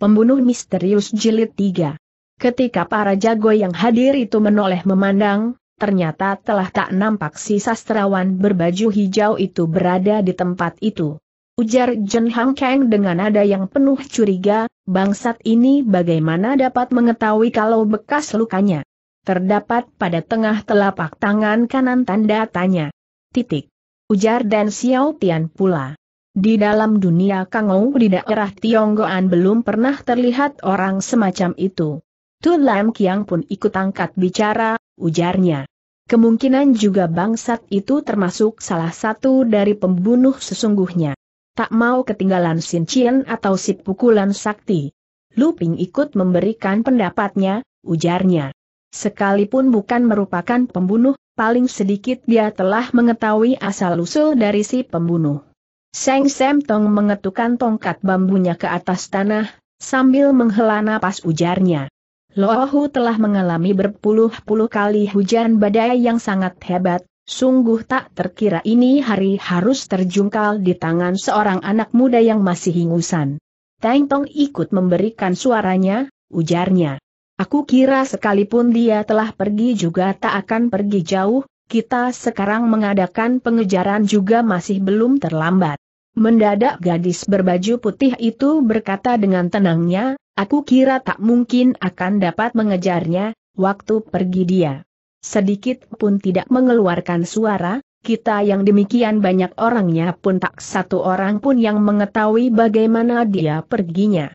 Pembunuh Misterius Jilid 3 Ketika para jago yang hadir itu menoleh memandang, ternyata telah tak nampak si sastrawan berbaju hijau itu berada di tempat itu. Ujar Jen Hang Kang dengan nada yang penuh curiga, bangsat ini bagaimana dapat mengetahui kalau bekas lukanya. Terdapat pada tengah telapak tangan kanan tanda tanya. Titik. Ujar Dan Xiao Tian pula. Di dalam dunia Kangou di daerah Tionggoan belum pernah terlihat orang semacam itu. Tu Lam Kiang pun ikut angkat bicara, ujarnya. Kemungkinan juga bangsat itu termasuk salah satu dari pembunuh sesungguhnya. Tak mau ketinggalan Chien atau si pukulan sakti. Lu Ping ikut memberikan pendapatnya, ujarnya. Sekalipun bukan merupakan pembunuh, paling sedikit dia telah mengetahui asal-usul dari si pembunuh. Seng Sem Tong mengetukkan tongkat bambunya ke atas tanah, sambil menghela napas ujarnya. Lohu telah mengalami berpuluh-puluh kali hujan badai yang sangat hebat, sungguh tak terkira ini hari harus terjungkal di tangan seorang anak muda yang masih ingusan. Teng Tong ikut memberikan suaranya, ujarnya. Aku kira sekalipun dia telah pergi juga tak akan pergi jauh, kita sekarang mengadakan pengejaran juga masih belum terlambat. Mendadak gadis berbaju putih itu berkata dengan tenangnya, aku kira tak mungkin akan dapat mengejarnya, waktu pergi dia. Sedikit pun tidak mengeluarkan suara, kita yang demikian banyak orangnya pun tak satu orang pun yang mengetahui bagaimana dia perginya.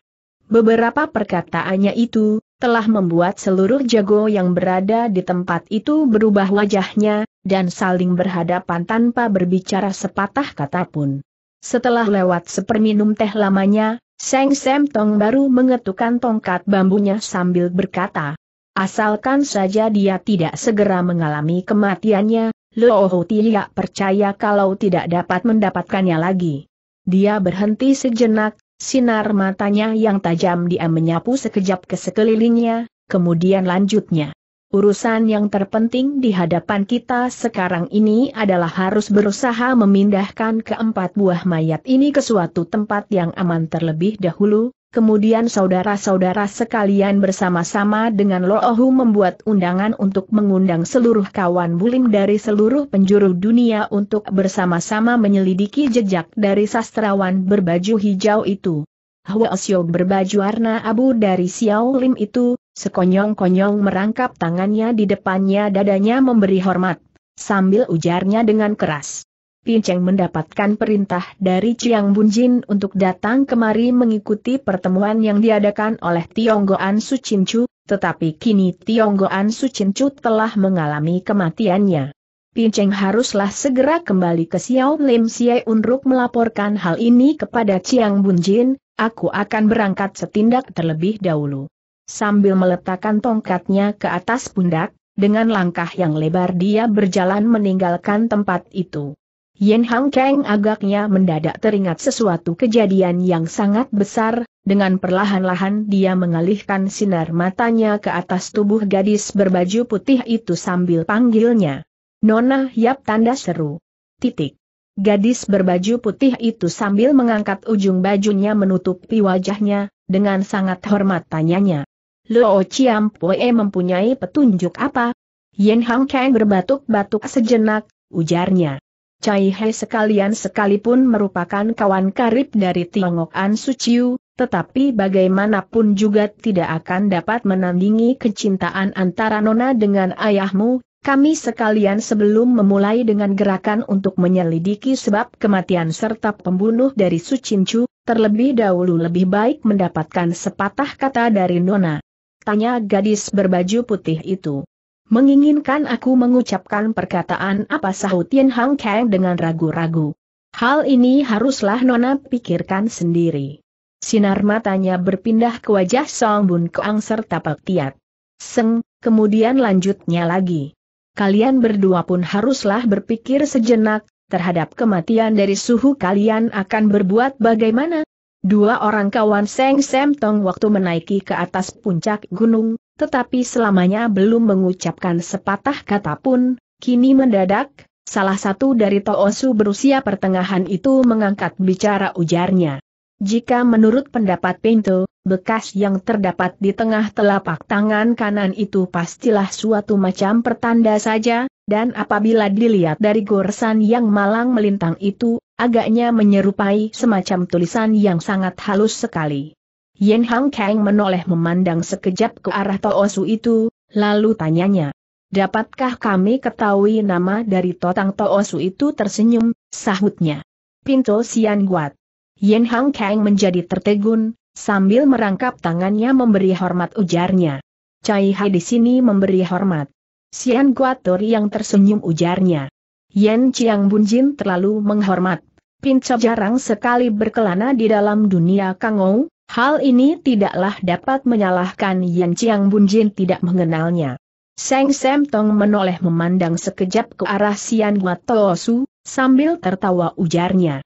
Beberapa perkataannya itu, telah membuat seluruh jago yang berada di tempat itu berubah wajahnya, dan saling berhadapan tanpa berbicara sepatah kata pun. Setelah lewat seperminum teh lamanya, Seng Sem Tong baru mengetukkan tongkat bambunya sambil berkata, Asalkan saja dia tidak segera mengalami kematiannya, Looho tidak percaya kalau tidak dapat mendapatkannya lagi. Dia berhenti sejenak, Sinar matanya yang tajam dia menyapu sekejap ke sekelilingnya, kemudian lanjutnya. Urusan yang terpenting di hadapan kita sekarang ini adalah harus berusaha memindahkan keempat buah mayat ini ke suatu tempat yang aman terlebih dahulu, kemudian saudara-saudara sekalian bersama-sama dengan Loohu membuat undangan untuk mengundang seluruh kawan bulim dari seluruh penjuru dunia untuk bersama-sama menyelidiki jejak dari sastrawan berbaju hijau itu. Hua Xiao berbaju warna abu dari Xiao Lim itu, sekonyong-konyong merangkap tangannya di depannya dadanya memberi hormat, sambil ujarnya dengan keras. Pinceng mendapatkan perintah dari Chiang Bunjin untuk datang kemari mengikuti pertemuan yang diadakan oleh Tionggoan Sucincu, tetapi kini Tionggoan Sucincu telah mengalami kematiannya. Pinceng haruslah segera kembali ke Xiao Lim Siai untuk melaporkan hal ini kepada Chiang Bunjin, aku akan berangkat setindak terlebih dahulu. Sambil meletakkan tongkatnya ke atas pundak, dengan langkah yang lebar dia berjalan meninggalkan tempat itu. Yen Hang Kang agaknya mendadak teringat sesuatu kejadian yang sangat besar, dengan perlahan-lahan dia mengalihkan sinar matanya ke atas tubuh gadis berbaju putih itu sambil panggilnya. Nona Yap tanda seru. Titik. Gadis berbaju putih itu sambil mengangkat ujung bajunya menutupi wajahnya, dengan sangat hormat tanyanya. Lo Chiam Poe mempunyai petunjuk apa? Yen Hang Kang berbatuk-batuk sejenak, ujarnya. Cai He sekalian sekalipun merupakan kawan karib dari Tiongok An Suciu, tetapi bagaimanapun juga tidak akan dapat menandingi kecintaan antara Nona dengan ayahmu, kami sekalian sebelum memulai dengan gerakan untuk menyelidiki sebab kematian serta pembunuh dari Sucincu, terlebih dahulu lebih baik mendapatkan sepatah kata dari Nona. Tanya gadis berbaju putih itu. Menginginkan aku mengucapkan perkataan apa sahut Yin Hang Kang dengan ragu-ragu. Hal ini haruslah Nona pikirkan sendiri. Sinar matanya berpindah ke wajah Song Bun keangser serta Pak Tiat. Seng, kemudian lanjutnya lagi. Kalian berdua pun haruslah berpikir sejenak, terhadap kematian dari suhu kalian akan berbuat bagaimana? Dua orang kawan Seng Sem Tong waktu menaiki ke atas puncak gunung, tetapi selamanya belum mengucapkan sepatah kata pun, kini mendadak, salah satu dari Toosu berusia pertengahan itu mengangkat bicara ujarnya. Jika menurut pendapat Pinto, bekas yang terdapat di tengah telapak tangan kanan itu pastilah suatu macam pertanda saja, dan apabila dilihat dari goresan yang malang melintang itu, agaknya menyerupai semacam tulisan yang sangat halus sekali. Yen Hang Kang menoleh memandang sekejap ke arah Toosu itu, lalu tanyanya. Dapatkah kami ketahui nama dari Totang Toosu itu tersenyum, sahutnya. Pinto Sian Guat. Yen Hang Kang menjadi tertegun, sambil merangkap tangannya memberi hormat ujarnya. Cai Hai di sini memberi hormat. Sian Guator yang tersenyum ujarnya. Yen Chiang Bunjin terlalu menghormat. Pinco jarang sekali berkelana di dalam dunia Kangou, Hal ini tidaklah dapat menyalahkan Yan Chiang Bunjin tidak mengenalnya. Seng Sem Tong menoleh memandang sekejap ke arah Sian Guatosu, sambil tertawa ujarnya.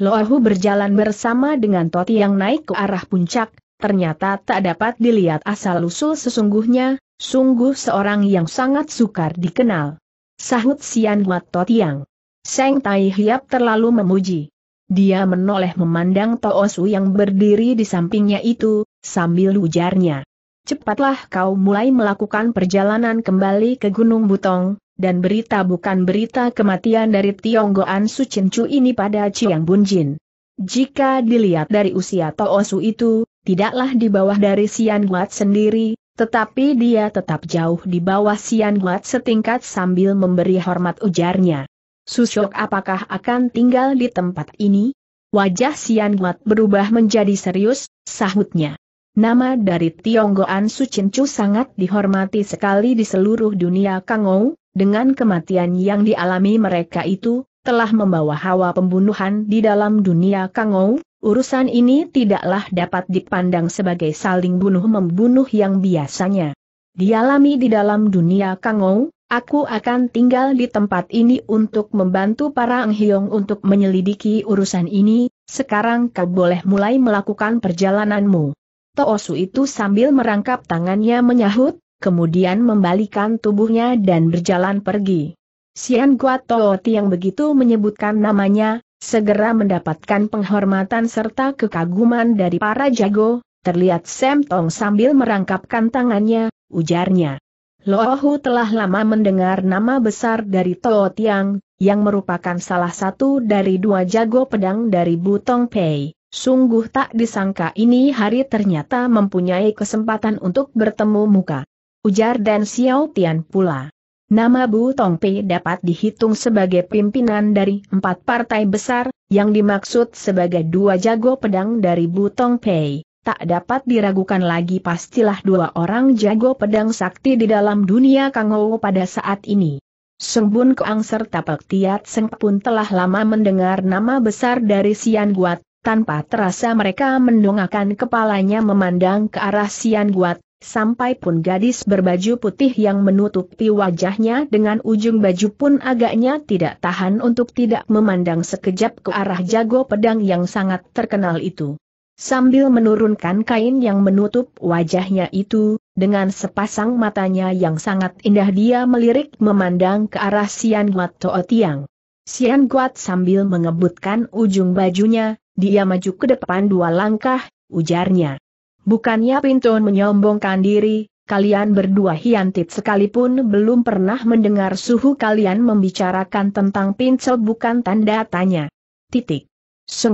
Loahu berjalan bersama dengan Toti yang naik ke arah puncak, ternyata tak dapat dilihat asal-usul sesungguhnya, sungguh seorang yang sangat sukar dikenal. Sahut Sian Guat yang. Seng Tai Hiap terlalu memuji. Dia menoleh memandang Toosu yang berdiri di sampingnya itu, sambil ujarnya. Cepatlah kau mulai melakukan perjalanan kembali ke Gunung Butong, dan berita bukan berita kematian dari Tionggoan Sucincu ini pada Chiang Bunjin. Jika dilihat dari usia Toosu itu, tidaklah di bawah dari Sian Guat sendiri, tetapi dia tetap jauh di bawah Sian Guat setingkat sambil memberi hormat ujarnya. Susuk, apakah akan tinggal di tempat ini? Wajah Sian Guat berubah menjadi serius, sahutnya. Nama dari Tionggoan Su Chu sangat dihormati sekali di seluruh dunia Kangou, dengan kematian yang dialami mereka itu, telah membawa hawa pembunuhan di dalam dunia Kangou, urusan ini tidaklah dapat dipandang sebagai saling bunuh-membunuh yang biasanya dialami di dalam dunia Kangou, Aku akan tinggal di tempat ini untuk membantu para anghyong untuk menyelidiki urusan ini, sekarang kau boleh mulai melakukan perjalananmu. Toosu itu sambil merangkap tangannya menyahut, kemudian membalikan tubuhnya dan berjalan pergi. Sian Gua Tooti yang begitu menyebutkan namanya, segera mendapatkan penghormatan serta kekaguman dari para jago, terlihat Sam Tong sambil merangkapkan tangannya, ujarnya. Lohu telah lama mendengar nama besar dari Tao Tiang, yang merupakan salah satu dari dua jago pedang dari Butong Pei. Sungguh tak disangka ini hari ternyata mempunyai kesempatan untuk bertemu muka. Ujar Dan Xiao Tian pula. Nama Bu Pei dapat dihitung sebagai pimpinan dari empat partai besar, yang dimaksud sebagai dua jago pedang dari Bu Pei tak dapat diragukan lagi pastilah dua orang jago pedang sakti di dalam dunia Kangou pada saat ini. Sembun Koang serta Pek Tiat Seng pun telah lama mendengar nama besar dari Sian Guat, tanpa terasa mereka mendongakkan kepalanya memandang ke arah Sian Guat, sampai pun gadis berbaju putih yang menutupi wajahnya dengan ujung baju pun agaknya tidak tahan untuk tidak memandang sekejap ke arah jago pedang yang sangat terkenal itu. Sambil menurunkan kain yang menutup wajahnya itu, dengan sepasang matanya yang sangat indah dia melirik memandang ke arah Sian Guat Toa Tiang. Sian Guat sambil mengebutkan ujung bajunya, dia maju ke depan dua langkah, ujarnya. Bukannya pintu menyombongkan diri, kalian berdua hiantit sekalipun belum pernah mendengar suhu kalian membicarakan tentang Pincel bukan tanda tanya. Titik.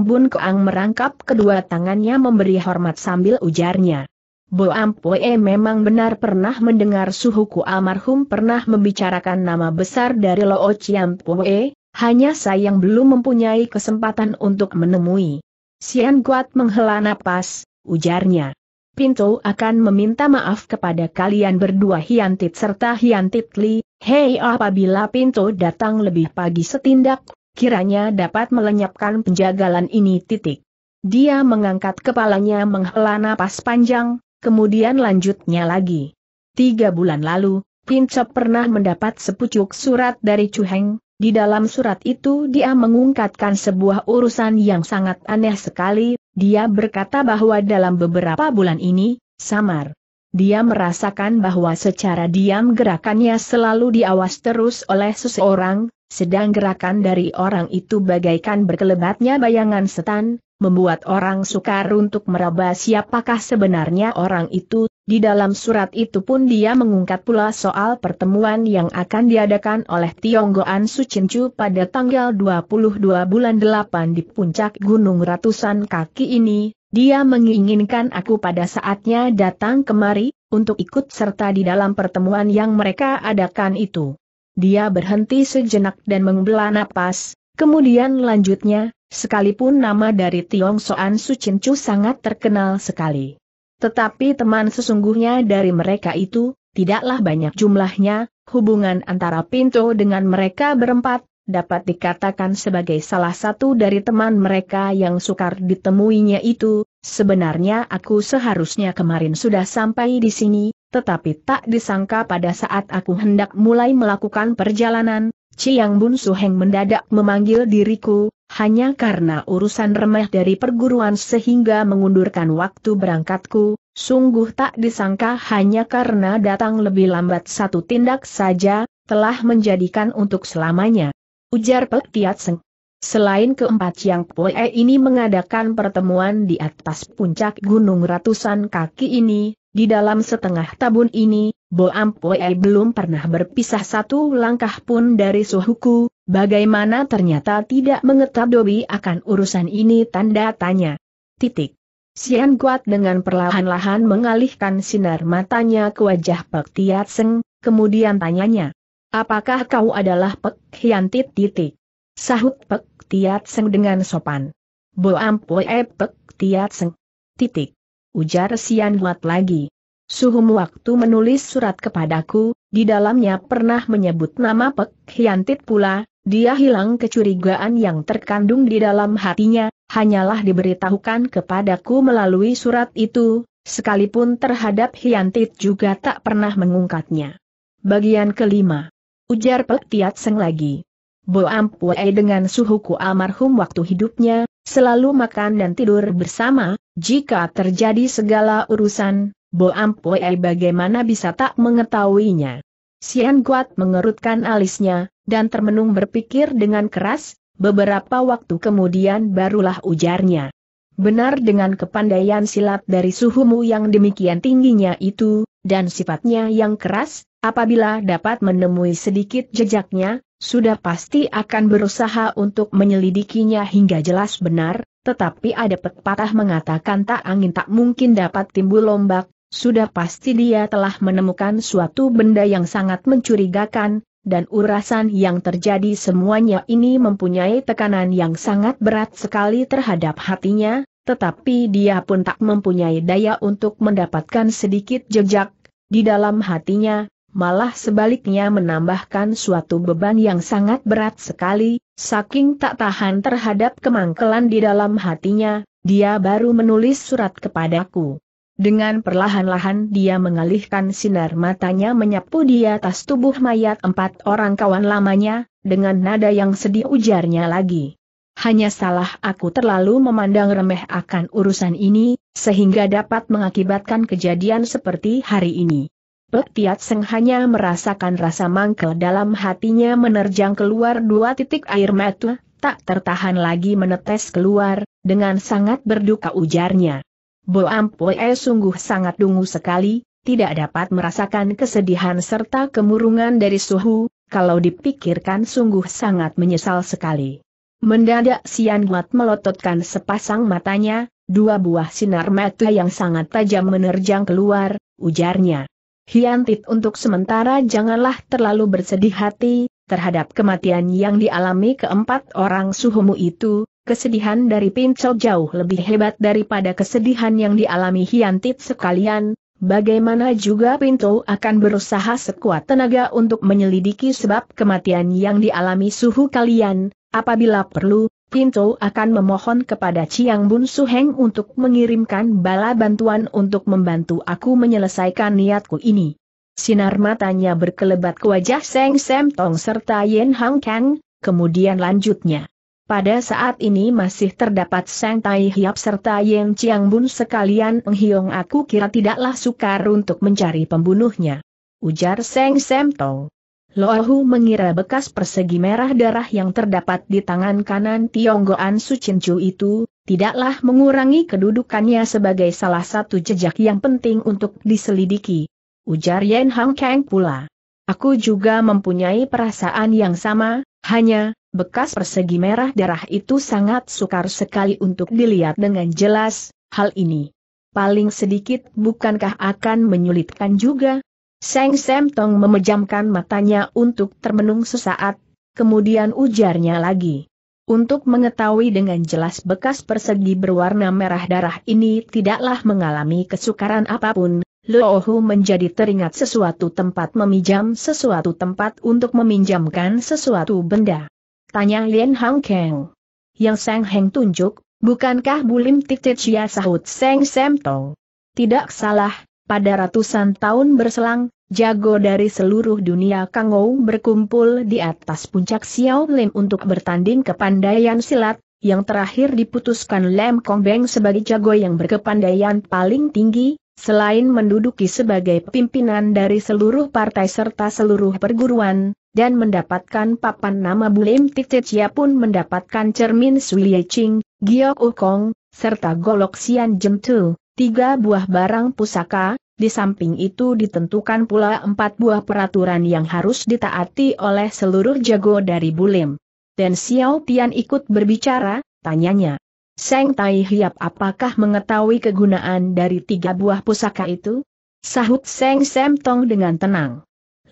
Bun Keang merangkap kedua tangannya memberi hormat sambil ujarnya. Bo Ampoe memang benar pernah mendengar suhuku almarhum pernah membicarakan nama besar dari Lo Chiam Poe, hanya sayang belum mempunyai kesempatan untuk menemui. Sian Guat menghela napas, ujarnya. Pinto akan meminta maaf kepada kalian berdua Hiantit serta Hiantit Li, hei apabila Pinto datang lebih pagi setindak kiranya dapat melenyapkan penjagalan ini titik. Dia mengangkat kepalanya menghela napas panjang, kemudian lanjutnya lagi. Tiga bulan lalu, Pincop pernah mendapat sepucuk surat dari Chu Heng. di dalam surat itu dia mengungkatkan sebuah urusan yang sangat aneh sekali, dia berkata bahwa dalam beberapa bulan ini, samar. Dia merasakan bahwa secara diam gerakannya selalu diawas terus oleh seseorang, sedang gerakan dari orang itu bagaikan berkelebatnya bayangan setan, membuat orang sukar untuk meraba siapakah sebenarnya orang itu, di dalam surat itu pun dia mengungkap pula soal pertemuan yang akan diadakan oleh Tionggoan Sucincu pada tanggal 22 bulan 8 di puncak gunung ratusan kaki ini, dia menginginkan aku pada saatnya datang kemari, untuk ikut serta di dalam pertemuan yang mereka adakan itu. Dia berhenti sejenak dan mengbelah napas, kemudian lanjutnya, sekalipun nama dari Tiong Soan Chin Chu sangat terkenal sekali. Tetapi teman sesungguhnya dari mereka itu, tidaklah banyak jumlahnya, hubungan antara Pinto dengan mereka berempat, dapat dikatakan sebagai salah satu dari teman mereka yang sukar ditemuinya itu, sebenarnya aku seharusnya kemarin sudah sampai di sini, tetapi tak disangka pada saat aku hendak mulai melakukan perjalanan, Ciang Bun Suheng mendadak memanggil diriku, hanya karena urusan remeh dari perguruan sehingga mengundurkan waktu berangkatku, sungguh tak disangka hanya karena datang lebih lambat satu tindak saja, telah menjadikan untuk selamanya. Ujar Pek Tiat Seng. Selain keempat yang Poe ini mengadakan pertemuan di atas puncak gunung ratusan kaki ini, di dalam setengah tabun ini, Bo Ampue belum pernah berpisah satu langkah pun dari suhuku, bagaimana ternyata tidak mengetahui akan urusan ini tanda tanya. Titik. Sian Kuat dengan perlahan-lahan mengalihkan sinar matanya ke wajah Pek Tiat Seng, kemudian tanyanya. Apakah kau adalah Pek Hiantit Titik? Sahut Pek Tiat Seng dengan sopan. Bo Ampue Pek Tiat Seng. Titik ujar Sian Huat lagi. Suhum waktu menulis surat kepadaku, di dalamnya pernah menyebut nama Pek Hiantit pula, dia hilang kecurigaan yang terkandung di dalam hatinya, hanyalah diberitahukan kepadaku melalui surat itu, sekalipun terhadap Hiantit juga tak pernah mengungkatnya. Bagian kelima. Ujar Pek Tiat Seng lagi. Bo Ampue dengan suhuku almarhum waktu hidupnya, selalu makan dan tidur bersama, jika terjadi segala urusan, Bo Ampue bagaimana bisa tak mengetahuinya? Sian Guat mengerutkan alisnya, dan termenung berpikir dengan keras, beberapa waktu kemudian barulah ujarnya. Benar dengan kepandaian silat dari suhumu yang demikian tingginya itu, dan sifatnya yang keras, apabila dapat menemui sedikit jejaknya, sudah pasti akan berusaha untuk menyelidikinya hingga jelas benar, tetapi ada pepatah mengatakan tak angin tak mungkin dapat timbul lombak, sudah pasti dia telah menemukan suatu benda yang sangat mencurigakan, dan urasan yang terjadi semuanya ini mempunyai tekanan yang sangat berat sekali terhadap hatinya, tetapi dia pun tak mempunyai daya untuk mendapatkan sedikit jejak, di dalam hatinya, malah sebaliknya menambahkan suatu beban yang sangat berat sekali, saking tak tahan terhadap kemangkelan di dalam hatinya, dia baru menulis surat kepadaku. Dengan perlahan-lahan dia mengalihkan sinar matanya menyapu di atas tubuh mayat empat orang kawan lamanya, dengan nada yang sedih ujarnya lagi. Hanya salah aku terlalu memandang remeh akan urusan ini, sehingga dapat mengakibatkan kejadian seperti hari ini. Pek Tiat Seng hanya merasakan rasa mangkel dalam hatinya menerjang keluar dua titik air mata, tak tertahan lagi menetes keluar, dengan sangat berduka ujarnya. Bo Ampue sungguh sangat dungu sekali, tidak dapat merasakan kesedihan serta kemurungan dari suhu, kalau dipikirkan sungguh sangat menyesal sekali. Mendadak Sian Guat melototkan sepasang matanya, dua buah sinar mata yang sangat tajam menerjang keluar, ujarnya. Hiantit untuk sementara janganlah terlalu bersedih hati, terhadap kematian yang dialami keempat orang suhumu itu, kesedihan dari Pincel jauh lebih hebat daripada kesedihan yang dialami Hiantit sekalian, Bagaimana juga Pinto akan berusaha sekuat tenaga untuk menyelidiki sebab kematian yang dialami suhu kalian, apabila perlu, Pinto akan memohon kepada Chiang Bun Heng untuk mengirimkan bala bantuan untuk membantu aku menyelesaikan niatku ini. Sinar matanya berkelebat ke wajah Seng Sem Tong serta Yen Hang Kang, kemudian lanjutnya. Pada saat ini masih terdapat Sang Tai Hiap serta Yen Chiang Bun sekalian menghiong aku kira tidaklah sukar untuk mencari pembunuhnya. Ujar Seng Sam Tong. Lohu mengira bekas persegi merah darah yang terdapat di tangan kanan Tionggoan Sucincu itu, tidaklah mengurangi kedudukannya sebagai salah satu jejak yang penting untuk diselidiki. Ujar Yen Hang Kang pula. Aku juga mempunyai perasaan yang sama, hanya, bekas persegi merah darah itu sangat sukar sekali untuk dilihat dengan jelas, hal ini. Paling sedikit bukankah akan menyulitkan juga? Seng Sem Tong memejamkan matanya untuk termenung sesaat, kemudian ujarnya lagi. Untuk mengetahui dengan jelas bekas persegi berwarna merah darah ini tidaklah mengalami kesukaran apapun, Luohu menjadi teringat sesuatu tempat meminjam sesuatu tempat untuk meminjamkan sesuatu benda. Tanya Lien Hang Kang. Yang Seng Heng tunjuk, bukankah Bulim Titit Sia sahut Seng Sem Tong? Tidak salah, pada ratusan tahun berselang, jago dari seluruh dunia Kangou berkumpul di atas puncak Xiao Lim untuk bertanding kepandaian silat, yang terakhir diputuskan Lem Kong Beng sebagai jago yang berkepandaian paling tinggi, selain menduduki sebagai pimpinan dari seluruh partai serta seluruh perguruan, dan mendapatkan papan nama Bulim Tititya pun mendapatkan cermin Sulie Ching, Giok Ukong, serta Golok Sian Jemtu, tiga buah barang pusaka, di samping itu ditentukan pula empat buah peraturan yang harus ditaati oleh seluruh jago dari Bulim. Dan Xiao Tian ikut berbicara, tanyanya. Seng Tai Hiap apakah mengetahui kegunaan dari tiga buah pusaka itu? Sahut Seng Sem Tong dengan tenang.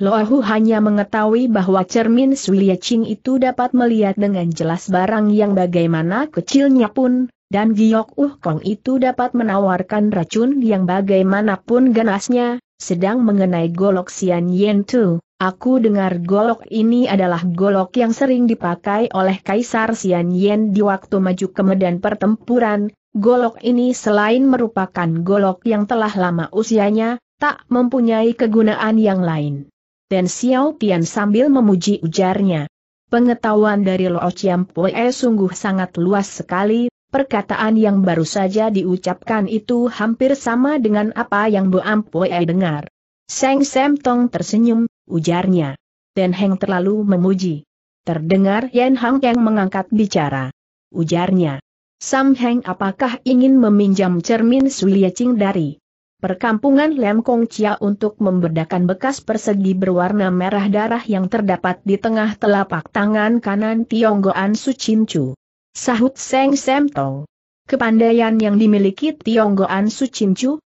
Lohu hanya mengetahui bahwa cermin Sulia Ching itu dapat melihat dengan jelas barang yang bagaimana kecilnya pun, dan Giok Uh Kong itu dapat menawarkan racun yang bagaimanapun ganasnya, sedang mengenai golok Sian Yen Tu, Aku dengar golok ini adalah golok yang sering dipakai oleh Kaisar Xian Yen di waktu maju ke medan pertempuran. Golok ini selain merupakan golok yang telah lama usianya, tak mempunyai kegunaan yang lain. Dan Xiao Tian sambil memuji ujarnya. Pengetahuan dari Lo Chiam Pue sungguh sangat luas sekali, perkataan yang baru saja diucapkan itu hampir sama dengan apa yang Bo Am dengar. Seng Sem Tong tersenyum, ujarnya. Ten Heng terlalu memuji. Terdengar Yan Hang yang mengangkat bicara. Ujarnya. Sam Heng apakah ingin meminjam cermin Suliacing Ching dari perkampungan Lem Kong Chia untuk membedakan bekas persegi berwarna merah darah yang terdapat di tengah telapak tangan kanan Tionggoan Su Chin Chu. Sahut Seng Sem Tong. Kepandaian yang dimiliki Tionggoan Su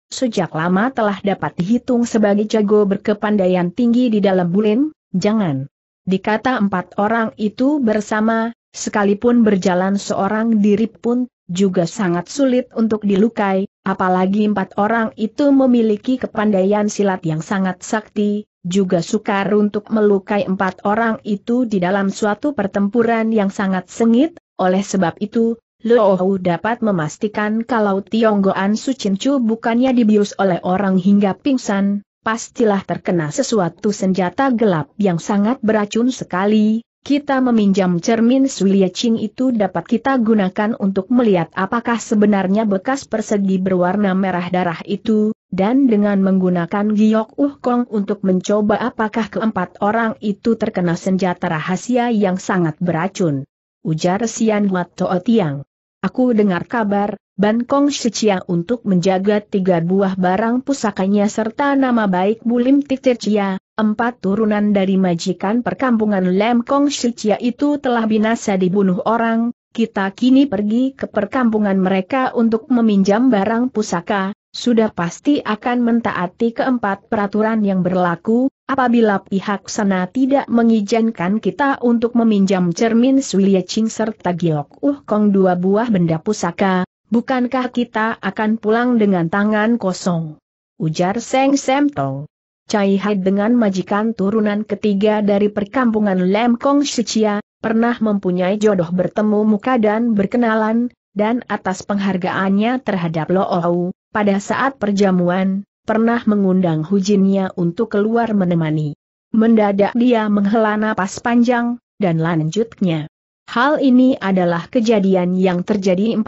sejak lama telah dapat dihitung sebagai jago berkepandaian tinggi di dalam bulin, jangan. Dikata empat orang itu bersama, sekalipun berjalan seorang diri pun, juga sangat sulit untuk dilukai, apalagi empat orang itu memiliki kepandaian silat yang sangat sakti, juga sukar untuk melukai empat orang itu di dalam suatu pertempuran yang sangat sengit, oleh sebab itu, Luohu dapat memastikan kalau Tionggoan Sucincu bukannya dibius oleh orang hingga pingsan, pastilah terkena sesuatu senjata gelap yang sangat beracun sekali. Kita meminjam cermin Sulia Ching itu dapat kita gunakan untuk melihat apakah sebenarnya bekas persegi berwarna merah darah itu, dan dengan menggunakan giok uh kong untuk mencoba apakah keempat orang itu terkena senjata rahasia yang sangat beracun. Ujar Sian Wat To'o Tiang. Aku dengar kabar, Ban Kong Shichia untuk menjaga tiga buah barang pusakanya serta nama baik Bulim Chia, empat turunan dari majikan perkampungan Lem Kong Shichia itu telah binasa dibunuh orang, kita kini pergi ke perkampungan mereka untuk meminjam barang pusaka, sudah pasti akan mentaati keempat peraturan yang berlaku, Apabila pihak sana tidak mengizinkan kita untuk meminjam cermin Suye Ching serta Giok Uh Kong dua buah benda pusaka, bukankah kita akan pulang dengan tangan kosong? Ujar Seng Sem Tong. Cai Hai dengan majikan turunan ketiga dari perkampungan Lem Kong Shichia, pernah mempunyai jodoh bertemu muka dan berkenalan, dan atas penghargaannya terhadap Lo Ou, pada saat perjamuan, pernah mengundang Hujinnya untuk keluar menemani. Mendadak dia menghela napas panjang, dan lanjutnya. Hal ini adalah kejadian yang terjadi 450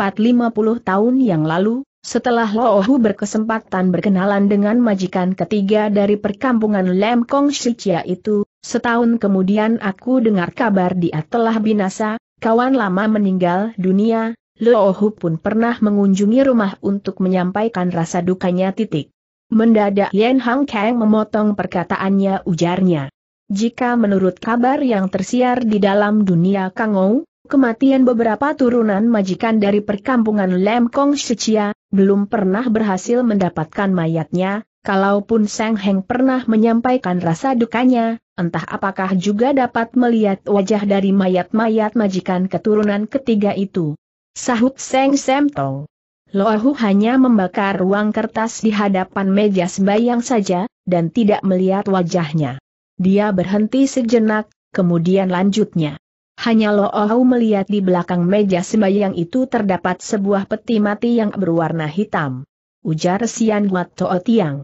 tahun yang lalu, setelah Loohu berkesempatan berkenalan dengan majikan ketiga dari perkampungan Lemkong Kong Shichia itu, setahun kemudian aku dengar kabar dia telah binasa, kawan lama meninggal dunia, Loohu pun pernah mengunjungi rumah untuk menyampaikan rasa dukanya titik. Mendadak Yen Hang Kang memotong perkataannya ujarnya. Jika menurut kabar yang tersiar di dalam dunia Kangou, kematian beberapa turunan majikan dari perkampungan Lem Kong Shichia, belum pernah berhasil mendapatkan mayatnya, kalaupun Seng Heng pernah menyampaikan rasa dukanya, entah apakah juga dapat melihat wajah dari mayat-mayat majikan keturunan ketiga itu. Sahut Seng Sem Tong. Lohu hanya membakar ruang kertas di hadapan meja sembayang saja, dan tidak melihat wajahnya. Dia berhenti sejenak, kemudian lanjutnya. Hanya Lohu melihat di belakang meja sembayang itu terdapat sebuah peti mati yang berwarna hitam. Ujar Sian Guat Tootiang. Tiang.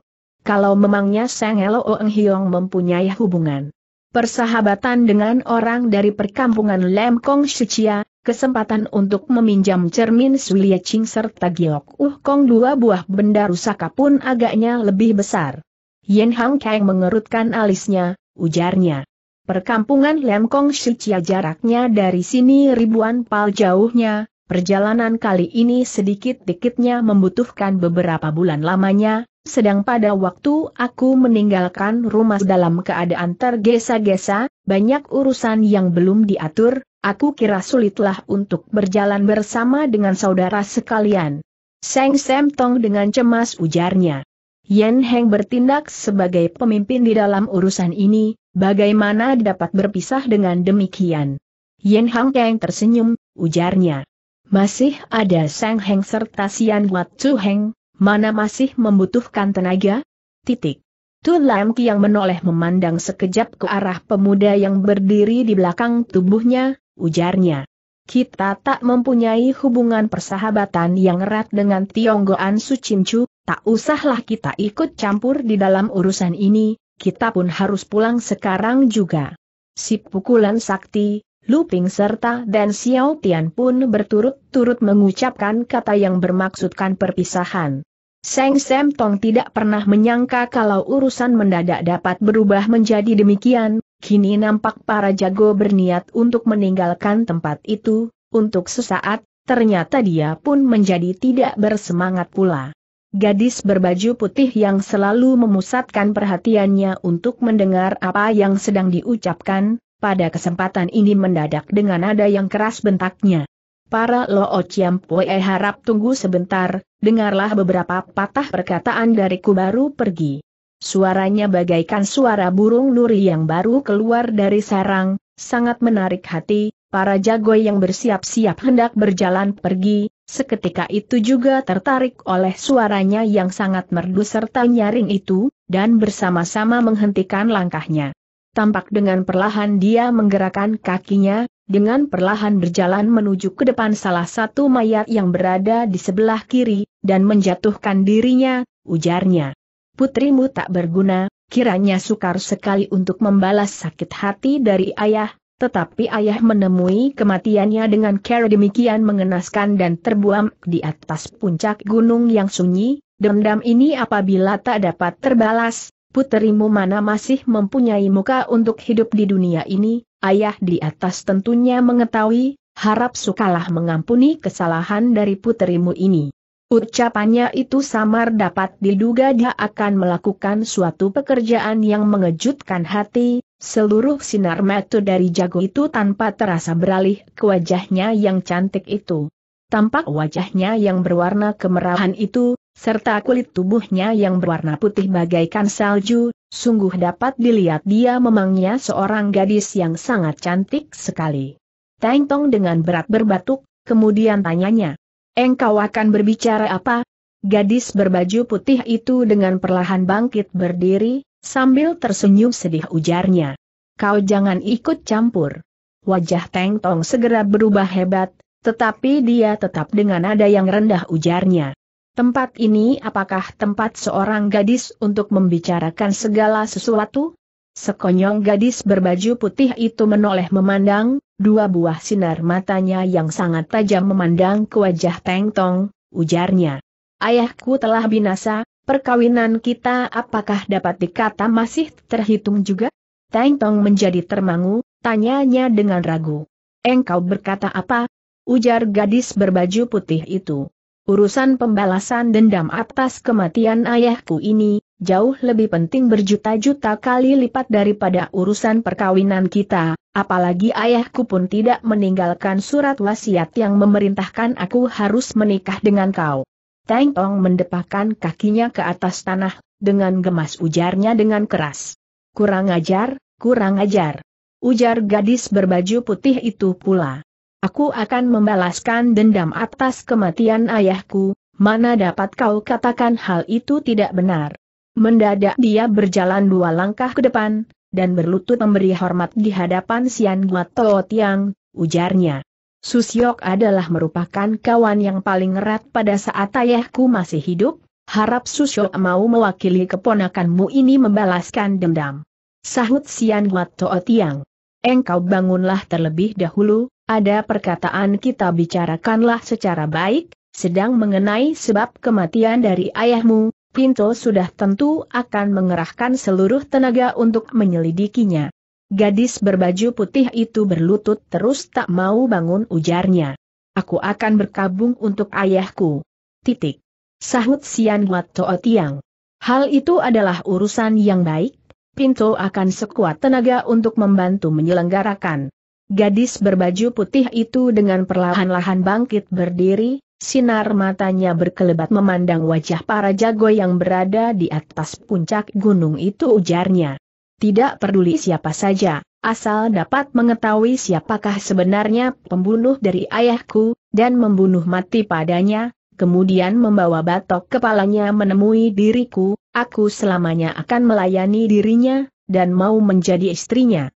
Kalau memangnya sang Elo Eng Hiong mempunyai hubungan persahabatan dengan orang dari perkampungan Lemkong Kong kesempatan untuk meminjam cermin Sulia Ching serta Giok Uh Kong dua buah benda rusak pun agaknya lebih besar. Yen Hang Kang mengerutkan alisnya, ujarnya. Perkampungan Lem Kong Shichia jaraknya dari sini ribuan pal jauhnya, perjalanan kali ini sedikit-dikitnya membutuhkan beberapa bulan lamanya, sedang pada waktu aku meninggalkan rumah dalam keadaan tergesa-gesa, banyak urusan yang belum diatur, aku kira sulitlah untuk berjalan bersama dengan saudara sekalian. Seng Sem Tong dengan cemas ujarnya. Yen Heng bertindak sebagai pemimpin di dalam urusan ini, bagaimana dapat berpisah dengan demikian? Yen Hang Keng tersenyum, ujarnya. Masih ada Seng Heng serta Sian Wat Chu Heng, mana masih membutuhkan tenaga? Titik. Tu Lam Ki yang menoleh memandang sekejap ke arah pemuda yang berdiri di belakang tubuhnya, ujarnya. Kita tak mempunyai hubungan persahabatan yang erat dengan Tionggoan Sucincu, tak usahlah kita ikut campur di dalam urusan ini, kita pun harus pulang sekarang juga. Si pukulan sakti, Luping serta dan Xiao Tian pun berturut-turut mengucapkan kata yang bermaksudkan perpisahan. Seng Sem Tong tidak pernah menyangka kalau urusan mendadak dapat berubah menjadi demikian, Kini nampak para jago berniat untuk meninggalkan tempat itu, untuk sesaat, ternyata dia pun menjadi tidak bersemangat pula. Gadis berbaju putih yang selalu memusatkan perhatiannya untuk mendengar apa yang sedang diucapkan, pada kesempatan ini mendadak dengan nada yang keras bentaknya. Para Loo Chiam harap tunggu sebentar, dengarlah beberapa patah perkataan dariku baru pergi. Suaranya bagaikan suara burung nuri yang baru keluar dari sarang, sangat menarik hati, para jago yang bersiap-siap hendak berjalan pergi, seketika itu juga tertarik oleh suaranya yang sangat merdu serta nyaring itu, dan bersama-sama menghentikan langkahnya. Tampak dengan perlahan dia menggerakkan kakinya, dengan perlahan berjalan menuju ke depan salah satu mayat yang berada di sebelah kiri, dan menjatuhkan dirinya, ujarnya putrimu tak berguna, kiranya sukar sekali untuk membalas sakit hati dari ayah, tetapi ayah menemui kematiannya dengan cara demikian mengenaskan dan terbuang di atas puncak gunung yang sunyi, dendam ini apabila tak dapat terbalas, putrimu mana masih mempunyai muka untuk hidup di dunia ini, ayah di atas tentunya mengetahui, harap sukalah mengampuni kesalahan dari putrimu ini. Ucapannya itu samar dapat diduga dia akan melakukan suatu pekerjaan yang mengejutkan hati, seluruh sinar mata dari jago itu tanpa terasa beralih ke wajahnya yang cantik itu. Tampak wajahnya yang berwarna kemerahan itu, serta kulit tubuhnya yang berwarna putih bagaikan salju, sungguh dapat dilihat dia memangnya seorang gadis yang sangat cantik sekali. Tengtong dengan berat berbatuk, kemudian tanyanya. Engkau akan berbicara apa? Gadis berbaju putih itu dengan perlahan bangkit berdiri, sambil tersenyum sedih ujarnya. Kau jangan ikut campur. Wajah Teng Tong segera berubah hebat, tetapi dia tetap dengan nada yang rendah ujarnya. Tempat ini apakah tempat seorang gadis untuk membicarakan segala sesuatu? Sekonyong gadis berbaju putih itu menoleh memandang, dua buah sinar matanya yang sangat tajam memandang ke wajah Teng Tong, ujarnya. Ayahku telah binasa, perkawinan kita apakah dapat dikata masih terhitung juga? Teng Tong menjadi termangu, tanyanya dengan ragu. Engkau berkata apa? Ujar gadis berbaju putih itu. Urusan pembalasan dendam atas kematian ayahku ini, jauh lebih penting berjuta-juta kali lipat daripada urusan perkawinan kita, apalagi ayahku pun tidak meninggalkan surat wasiat yang memerintahkan aku harus menikah dengan kau. Teng Tong mendepakkan kakinya ke atas tanah, dengan gemas ujarnya dengan keras. Kurang ajar, kurang ajar. Ujar gadis berbaju putih itu pula. Aku akan membalaskan dendam atas kematian ayahku, mana dapat kau katakan hal itu tidak benar. Mendadak dia berjalan dua langkah ke depan, dan berlutut memberi hormat di hadapan Sian Guato Tiang, ujarnya. Susyok adalah merupakan kawan yang paling erat pada saat ayahku masih hidup, harap Susyok mau mewakili keponakanmu ini membalaskan dendam. Sahut Sian Guato Tiang. Engkau bangunlah terlebih dahulu, ada perkataan kita bicarakanlah secara baik, sedang mengenai sebab kematian dari ayahmu, Pinto sudah tentu akan mengerahkan seluruh tenaga untuk menyelidikinya. Gadis berbaju putih itu berlutut terus tak mau bangun ujarnya. Aku akan berkabung untuk ayahku. Titik. Sahut Sian Wat Toa Tiang. Hal itu adalah urusan yang baik, Pinto akan sekuat tenaga untuk membantu menyelenggarakan. Gadis berbaju putih itu dengan perlahan-lahan bangkit berdiri, Sinar matanya berkelebat memandang wajah para jago yang berada di atas puncak gunung itu ujarnya. Tidak peduli siapa saja, asal dapat mengetahui siapakah sebenarnya pembunuh dari ayahku, dan membunuh mati padanya, kemudian membawa batok kepalanya menemui diriku, aku selamanya akan melayani dirinya, dan mau menjadi istrinya.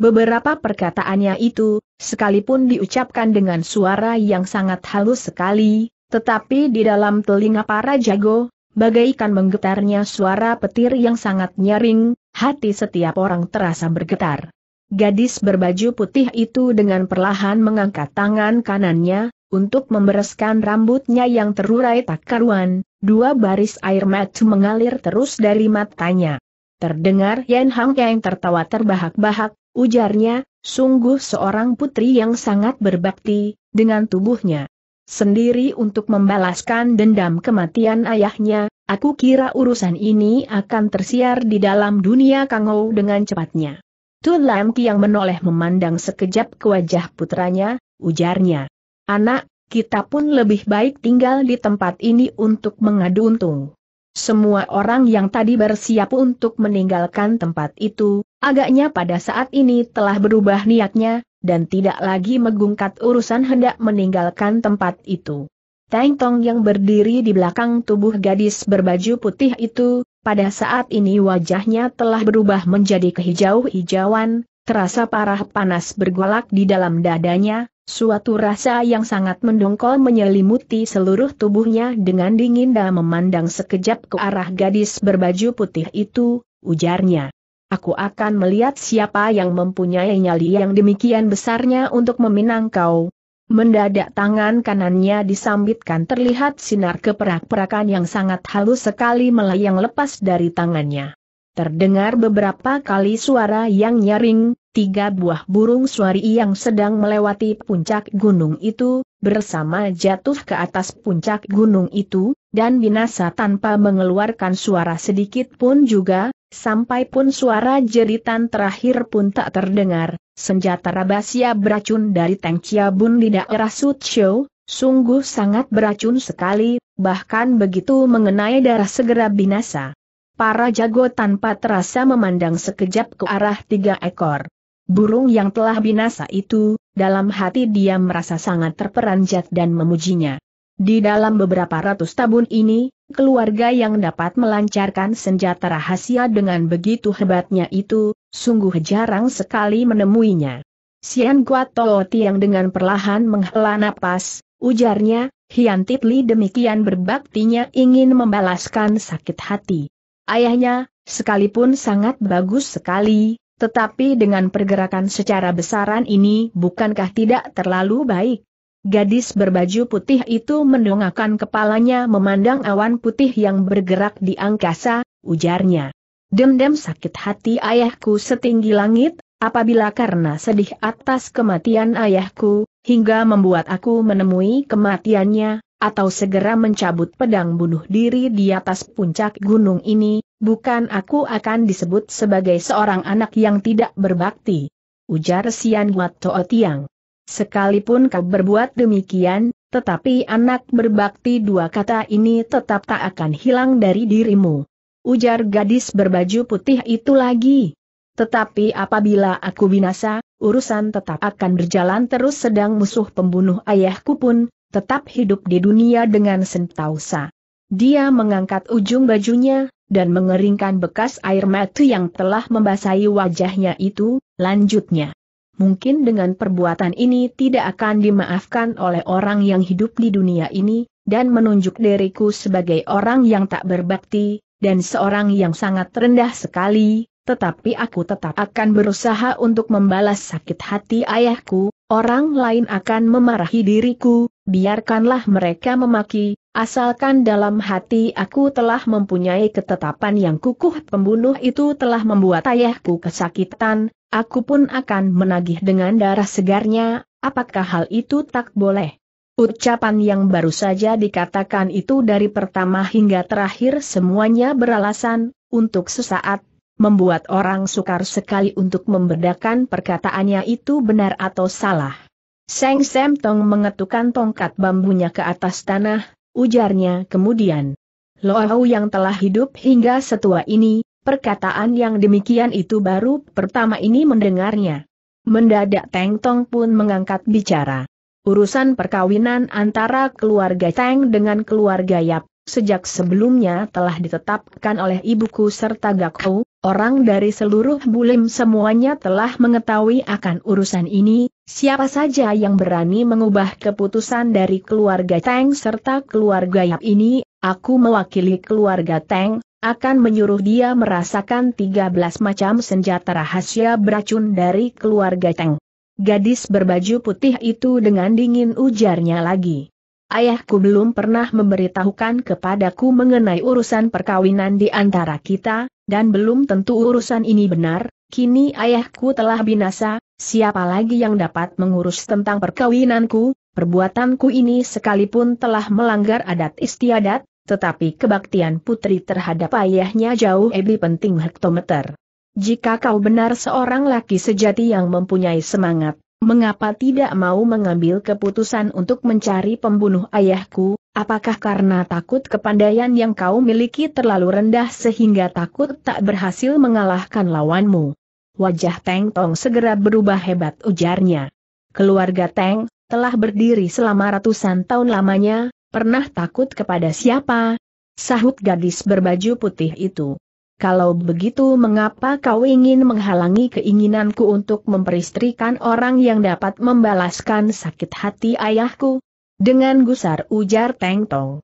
Beberapa perkataannya itu, sekalipun diucapkan dengan suara yang sangat halus sekali, tetapi di dalam telinga para jago, bagaikan menggetarnya suara petir yang sangat nyaring, hati setiap orang terasa bergetar. Gadis berbaju putih itu dengan perlahan mengangkat tangan kanannya, untuk membereskan rambutnya yang terurai tak karuan, dua baris air mata mengalir terus dari matanya. Terdengar Yan Hang yang tertawa terbahak-bahak, ujarnya, sungguh seorang putri yang sangat berbakti, dengan tubuhnya sendiri untuk membalaskan dendam kematian ayahnya, aku kira urusan ini akan tersiar di dalam dunia Kangou dengan cepatnya. Tu Lam yang menoleh memandang sekejap ke wajah putranya, ujarnya. Anak, kita pun lebih baik tinggal di tempat ini untuk mengadu untung. Semua orang yang tadi bersiap untuk meninggalkan tempat itu, Agaknya pada saat ini telah berubah niatnya, dan tidak lagi menggungkat urusan hendak meninggalkan tempat itu. Tang Tong yang berdiri di belakang tubuh gadis berbaju putih itu, pada saat ini wajahnya telah berubah menjadi kehijau-hijauan, terasa parah panas bergolak di dalam dadanya, suatu rasa yang sangat mendongkol menyelimuti seluruh tubuhnya dengan dingin dan memandang sekejap ke arah gadis berbaju putih itu, ujarnya aku akan melihat siapa yang mempunyai nyali yang demikian besarnya untuk meminang kau. Mendadak tangan kanannya disambitkan terlihat sinar keperak-perakan yang sangat halus sekali melayang lepas dari tangannya. Terdengar beberapa kali suara yang nyaring, tiga buah burung suari yang sedang melewati puncak gunung itu, bersama jatuh ke atas puncak gunung itu, dan binasa tanpa mengeluarkan suara sedikit pun juga, sampai pun suara jeritan terakhir pun tak terdengar, senjata rabasia beracun dari Teng Chia Bun di daerah Suzhou, sungguh sangat beracun sekali, bahkan begitu mengenai darah segera binasa. Para jago tanpa terasa memandang sekejap ke arah tiga ekor. Burung yang telah binasa itu, dalam hati dia merasa sangat terperanjat dan memujinya. Di dalam beberapa ratus tabun ini, keluarga yang dapat melancarkan senjata rahasia dengan begitu hebatnya itu, sungguh jarang sekali menemuinya. Sian Guato yang dengan perlahan menghela napas, ujarnya, Hian Titli demikian berbaktinya ingin membalaskan sakit hati. Ayahnya, sekalipun sangat bagus sekali, tetapi dengan pergerakan secara besaran ini bukankah tidak terlalu baik? Gadis berbaju putih itu mendongakkan kepalanya memandang awan putih yang bergerak di angkasa, ujarnya. Dendam sakit hati ayahku setinggi langit, apabila karena sedih atas kematian ayahku, hingga membuat aku menemui kematiannya, atau segera mencabut pedang bunuh diri di atas puncak gunung ini, bukan aku akan disebut sebagai seorang anak yang tidak berbakti. Ujar Sian Wat Tiang. Sekalipun kau berbuat demikian, tetapi anak berbakti dua kata ini tetap tak akan hilang dari dirimu. Ujar gadis berbaju putih itu lagi. Tetapi apabila aku binasa, urusan tetap akan berjalan terus sedang musuh pembunuh ayahku pun, tetap hidup di dunia dengan sentausa. Dia mengangkat ujung bajunya, dan mengeringkan bekas air mata yang telah membasahi wajahnya itu, lanjutnya mungkin dengan perbuatan ini tidak akan dimaafkan oleh orang yang hidup di dunia ini, dan menunjuk diriku sebagai orang yang tak berbakti, dan seorang yang sangat rendah sekali, tetapi aku tetap akan berusaha untuk membalas sakit hati ayahku, orang lain akan memarahi diriku, biarkanlah mereka memaki, Asalkan dalam hati aku telah mempunyai ketetapan yang kukuh pembunuh itu telah membuat ayahku kesakitan, aku pun akan menagih dengan darah segarnya, apakah hal itu tak boleh? Ucapan yang baru saja dikatakan itu dari pertama hingga terakhir semuanya beralasan, untuk sesaat, membuat orang sukar sekali untuk membedakan perkataannya itu benar atau salah. Seng Sem Tong mengetukkan tongkat bambunya ke atas tanah, ujarnya kemudian. Loau yang telah hidup hingga setua ini, perkataan yang demikian itu baru pertama ini mendengarnya. Mendadak Teng Tong pun mengangkat bicara. Urusan perkawinan antara keluarga Teng dengan keluarga Yap, sejak sebelumnya telah ditetapkan oleh ibuku serta Gakho, Orang dari seluruh bulim semuanya telah mengetahui akan urusan ini, siapa saja yang berani mengubah keputusan dari keluarga Tang serta keluarga Yap ini, aku mewakili keluarga Tang akan menyuruh dia merasakan 13 macam senjata rahasia beracun dari keluarga Tang. Gadis berbaju putih itu dengan dingin ujarnya lagi. Ayahku belum pernah memberitahukan kepadaku mengenai urusan perkawinan di antara kita, dan belum tentu urusan ini benar, kini ayahku telah binasa, siapa lagi yang dapat mengurus tentang perkawinanku, perbuatanku ini sekalipun telah melanggar adat istiadat, tetapi kebaktian putri terhadap ayahnya jauh lebih penting hektometer. Jika kau benar seorang laki sejati yang mempunyai semangat, mengapa tidak mau mengambil keputusan untuk mencari pembunuh ayahku, apakah karena takut kepandaian yang kau miliki terlalu rendah sehingga takut tak berhasil mengalahkan lawanmu? Wajah Teng Tong segera berubah hebat ujarnya. Keluarga Teng, telah berdiri selama ratusan tahun lamanya, pernah takut kepada siapa? Sahut gadis berbaju putih itu. Kalau begitu mengapa kau ingin menghalangi keinginanku untuk memperistrikan orang yang dapat membalaskan sakit hati ayahku? Dengan gusar ujar Teng Tong.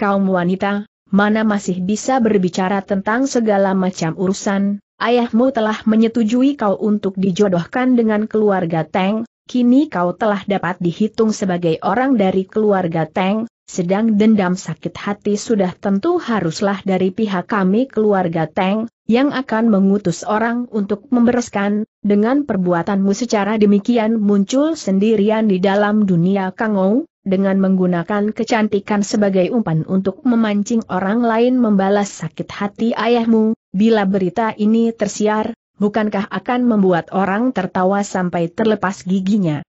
Kaum wanita, mana masih bisa berbicara tentang segala macam urusan, ayahmu telah menyetujui kau untuk dijodohkan dengan keluarga Teng, kini kau telah dapat dihitung sebagai orang dari keluarga Teng, sedang dendam sakit hati sudah tentu haruslah dari pihak kami keluarga Teng, yang akan mengutus orang untuk membereskan, dengan perbuatanmu secara demikian muncul sendirian di dalam dunia Kangou, dengan menggunakan kecantikan sebagai umpan untuk memancing orang lain membalas sakit hati ayahmu, bila berita ini tersiar, bukankah akan membuat orang tertawa sampai terlepas giginya?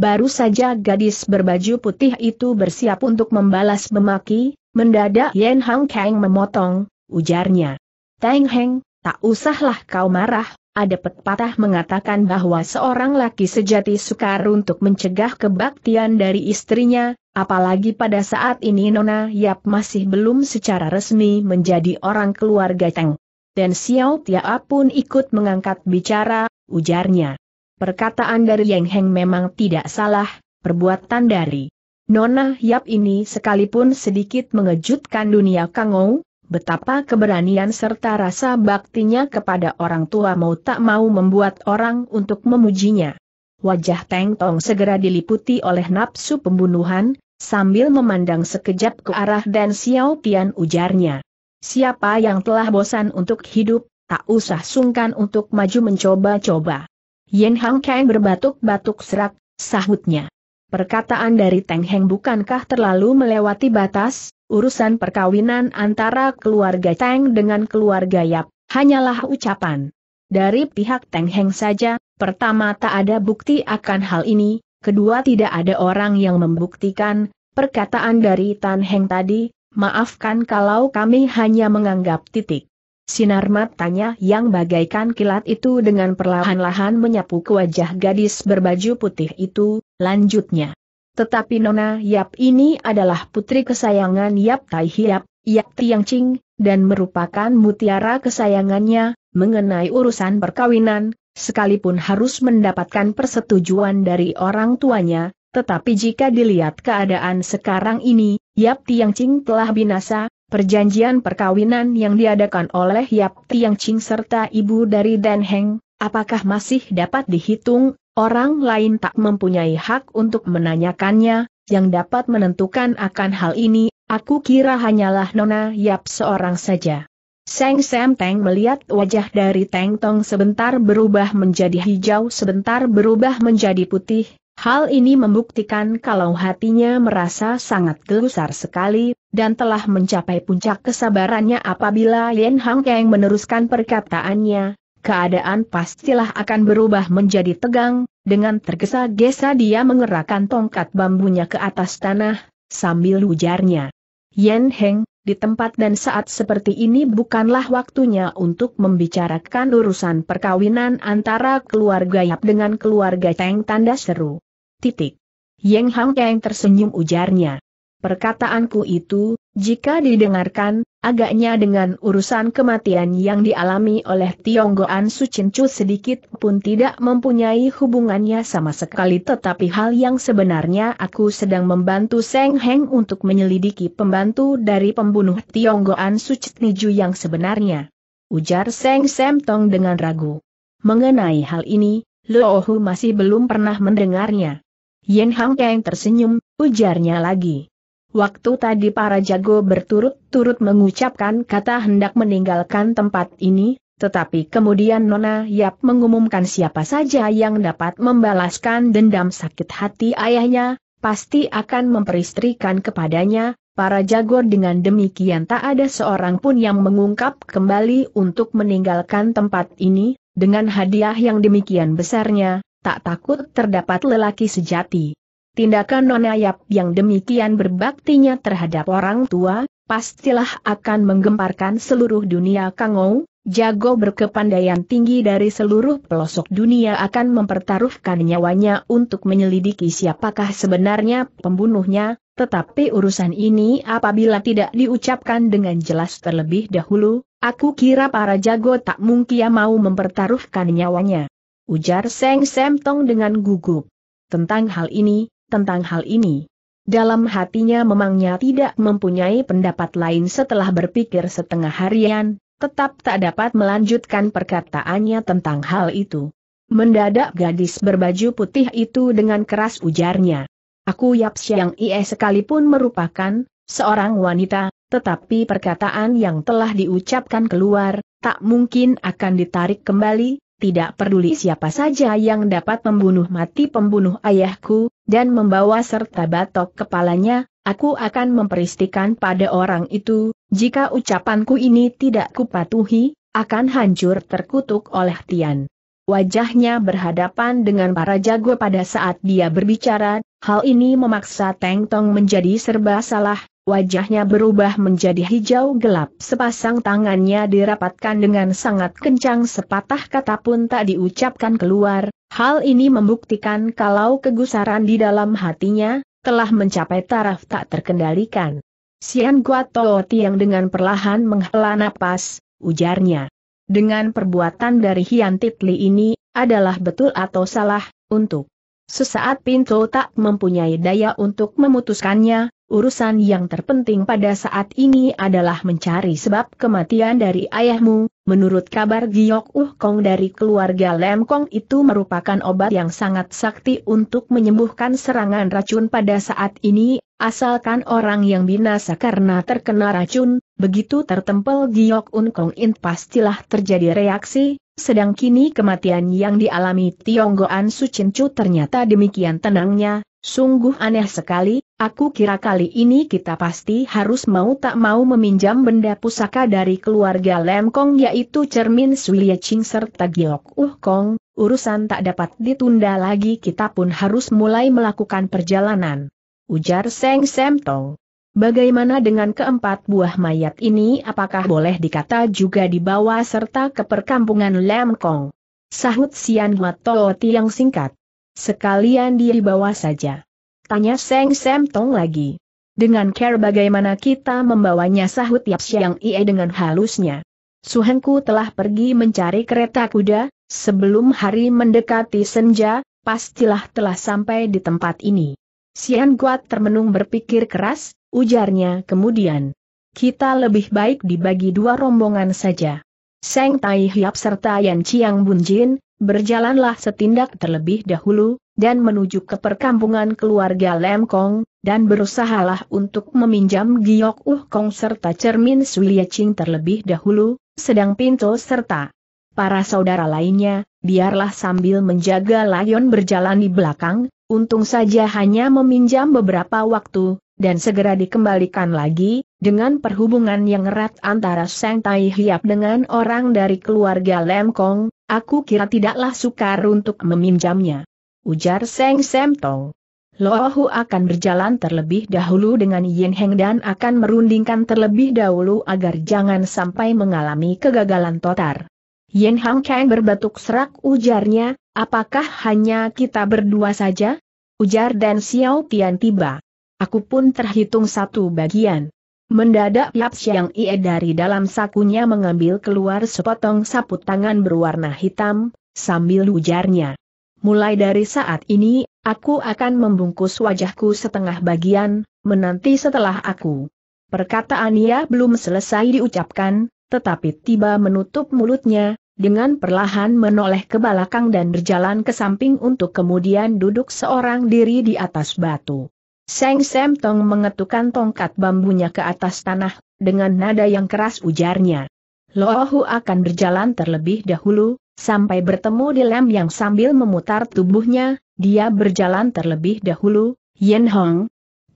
Baru saja gadis berbaju putih itu bersiap untuk membalas memaki, mendadak Yen Hang Kang memotong, ujarnya. Teng Heng, tak usahlah kau marah, ada pepatah mengatakan bahwa seorang laki sejati sukar untuk mencegah kebaktian dari istrinya, apalagi pada saat ini Nona Yap masih belum secara resmi menjadi orang keluarga Teng. Dan Xiao Tia pun ikut mengangkat bicara, ujarnya. Perkataan dari Yang Heng memang tidak salah, perbuatan dari Nona Yap ini sekalipun sedikit mengejutkan dunia Kangou, betapa keberanian serta rasa baktinya kepada orang tua mau tak mau membuat orang untuk memujinya. Wajah Teng Tong segera diliputi oleh nafsu pembunuhan, sambil memandang sekejap ke arah Dan Xiao Tian ujarnya. Siapa yang telah bosan untuk hidup, tak usah sungkan untuk maju mencoba-coba. Yen Hang Kang berbatuk-batuk serak, sahutnya. Perkataan dari Teng Heng bukankah terlalu melewati batas, urusan perkawinan antara keluarga Teng dengan keluarga Yap, hanyalah ucapan. Dari pihak Teng Heng saja, pertama tak ada bukti akan hal ini, kedua tidak ada orang yang membuktikan, perkataan dari Tan Heng tadi, maafkan kalau kami hanya menganggap titik. Sinar matanya yang bagaikan kilat itu dengan perlahan-lahan menyapu ke wajah gadis berbaju putih itu, lanjutnya. Tetapi Nona Yap ini adalah putri kesayangan Yap Tai Hiap, Yap Tiang Ching, dan merupakan mutiara kesayangannya, mengenai urusan perkawinan, sekalipun harus mendapatkan persetujuan dari orang tuanya, tetapi jika dilihat keadaan sekarang ini, Yap Tiang Ching telah binasa, Perjanjian perkawinan yang diadakan oleh Yap Tiang Ching serta ibu dari Dan Heng, apakah masih dapat dihitung, orang lain tak mempunyai hak untuk menanyakannya, yang dapat menentukan akan hal ini, aku kira hanyalah Nona Yap seorang saja. Seng Sam Teng melihat wajah dari Teng Tong sebentar berubah menjadi hijau sebentar berubah menjadi putih, hal ini membuktikan kalau hatinya merasa sangat gelusar sekali, dan telah mencapai puncak kesabarannya apabila Yen Hang Kang meneruskan perkataannya, keadaan pastilah akan berubah menjadi tegang, dengan tergesa-gesa dia mengerahkan tongkat bambunya ke atas tanah, sambil ujarnya. Yen Heng, di tempat dan saat seperti ini bukanlah waktunya untuk membicarakan urusan perkawinan antara keluarga Yap dengan keluarga Teng tanda seru. Titik. Yang Hang Kang tersenyum ujarnya. Perkataanku itu, jika didengarkan, agaknya dengan urusan kematian yang dialami oleh Tionggoan Sucincu sedikit pun tidak mempunyai hubungannya sama sekali tetapi hal yang sebenarnya aku sedang membantu Seng Heng untuk menyelidiki pembantu dari pembunuh Tionggoan Sucitniju yang sebenarnya. Ujar Seng Sem Tong dengan ragu. Mengenai hal ini, Luohu masih belum pernah mendengarnya. Yen Hang Kang tersenyum, ujarnya lagi. Waktu tadi para jago berturut-turut mengucapkan kata hendak meninggalkan tempat ini, tetapi kemudian Nona Yap mengumumkan siapa saja yang dapat membalaskan dendam sakit hati ayahnya, pasti akan memperistrikan kepadanya, para jago dengan demikian tak ada seorang pun yang mengungkap kembali untuk meninggalkan tempat ini, dengan hadiah yang demikian besarnya, tak takut terdapat lelaki sejati. Tindakan nonayap yang demikian berbaktinya terhadap orang tua, pastilah akan menggemparkan seluruh dunia Kangou, jago berkepandaian tinggi dari seluruh pelosok dunia akan mempertaruhkan nyawanya untuk menyelidiki siapakah sebenarnya pembunuhnya, tetapi urusan ini apabila tidak diucapkan dengan jelas terlebih dahulu, aku kira para jago tak mungkin mau mempertaruhkan nyawanya. Ujar Seng Semtong dengan gugup. Tentang hal ini, tentang hal ini. Dalam hatinya memangnya tidak mempunyai pendapat lain setelah berpikir setengah harian, tetap tak dapat melanjutkan perkataannya tentang hal itu. Mendadak gadis berbaju putih itu dengan keras ujarnya. Aku Yap Siang Ie sekalipun merupakan seorang wanita, tetapi perkataan yang telah diucapkan keluar, tak mungkin akan ditarik kembali, tidak peduli siapa saja yang dapat membunuh mati pembunuh ayahku, dan membawa serta batok kepalanya, aku akan memperistikan pada orang itu, jika ucapanku ini tidak kupatuhi, akan hancur terkutuk oleh Tian. Wajahnya berhadapan dengan para jago pada saat dia berbicara, Hal ini memaksa Teng Tong menjadi serba salah, wajahnya berubah menjadi hijau gelap. Sepasang tangannya dirapatkan dengan sangat kencang sepatah kata pun tak diucapkan keluar. Hal ini membuktikan kalau kegusaran di dalam hatinya, telah mencapai taraf tak terkendalikan. Sian Guatoti yang dengan perlahan menghela napas, ujarnya. Dengan perbuatan dari Hian Titli ini, adalah betul atau salah, untuk Sesaat pintu tak mempunyai daya untuk memutuskannya, urusan yang terpenting pada saat ini adalah mencari sebab kematian dari ayahmu. Menurut kabar Giok Uh Kong dari keluarga Lem Kong itu merupakan obat yang sangat sakti untuk menyembuhkan serangan racun pada saat ini, asalkan orang yang binasa karena terkena racun, Begitu tertempel Giok Un Kong In pastilah terjadi reaksi, sedang kini kematian yang dialami Tionggoan Su Chu ternyata demikian tenangnya, sungguh aneh sekali, aku kira kali ini kita pasti harus mau tak mau meminjam benda pusaka dari keluarga Lem Kong yaitu cermin Sui Ye Ching serta Giok Uh Kong, urusan tak dapat ditunda lagi kita pun harus mulai melakukan perjalanan. Ujar Seng Sem Tong. Bagaimana dengan keempat buah mayat ini apakah boleh dikata juga dibawa serta ke perkampungan Lemkong? Sahut Sian Matoti yang singkat. Sekalian dibawa saja. Tanya Seng Sem Tong lagi. Dengan care bagaimana kita membawanya sahut Yap Siang Ie dengan halusnya. Suhengku telah pergi mencari kereta kuda, sebelum hari mendekati senja, pastilah telah sampai di tempat ini. Sian Guat termenung berpikir keras, ujarnya kemudian. Kita lebih baik dibagi dua rombongan saja. Seng Tai Hiap serta Yan Chiang Bunjin, berjalanlah setindak terlebih dahulu, dan menuju ke perkampungan keluarga Lem Kong, dan berusahalah untuk meminjam Giok Uh Kong serta cermin Sulia Ching terlebih dahulu, sedang Pinto serta para saudara lainnya, biarlah sambil menjaga Lion berjalan di belakang, untung saja hanya meminjam beberapa waktu, dan segera dikembalikan lagi, dengan perhubungan yang erat antara Sang Tai Hiap dengan orang dari keluarga Lem Kong, aku kira tidaklah sukar untuk meminjamnya. Ujar Seng Sam Tong. Lohu akan berjalan terlebih dahulu dengan Yin Heng dan akan merundingkan terlebih dahulu agar jangan sampai mengalami kegagalan total. Yin Hang Kang berbatuk serak ujarnya, apakah hanya kita berdua saja? Ujar dan Xiao Tian tiba. Aku pun terhitung satu bagian. Mendadak Yap Siang Ie dari dalam sakunya mengambil keluar sepotong sapu tangan berwarna hitam, sambil ujarnya. Mulai dari saat ini, aku akan membungkus wajahku setengah bagian, menanti setelah aku. Perkataan ia belum selesai diucapkan, tetapi tiba menutup mulutnya, dengan perlahan menoleh ke belakang dan berjalan ke samping untuk kemudian duduk seorang diri di atas batu. Seng Sem Tong mengetukkan tongkat bambunya ke atas tanah, dengan nada yang keras ujarnya. Lohu akan berjalan terlebih dahulu, sampai bertemu di lem yang sambil memutar tubuhnya, dia berjalan terlebih dahulu, Yen Hong.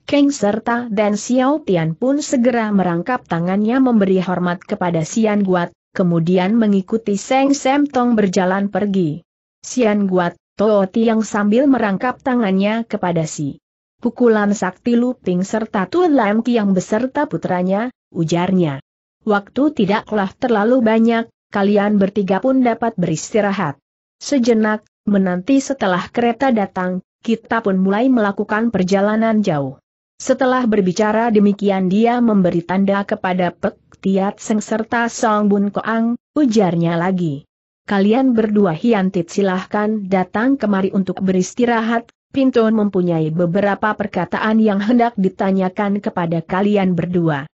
Keng serta dan Xiao Tian pun segera merangkap tangannya memberi hormat kepada Sian Guat, kemudian mengikuti Seng Sem Tong berjalan pergi. Sian Guat, Tuo Tiang sambil merangkap tangannya kepada si pukulan sakti Luping serta Tuan Lam Kiang beserta putranya, ujarnya. Waktu tidaklah terlalu banyak, kalian bertiga pun dapat beristirahat. Sejenak, menanti setelah kereta datang, kita pun mulai melakukan perjalanan jauh. Setelah berbicara demikian dia memberi tanda kepada Pek Tiat Seng serta Song Bun Koang, ujarnya lagi. Kalian berdua hiantit silahkan datang kemari untuk beristirahat, Pinton mempunyai beberapa perkataan yang hendak ditanyakan kepada kalian berdua.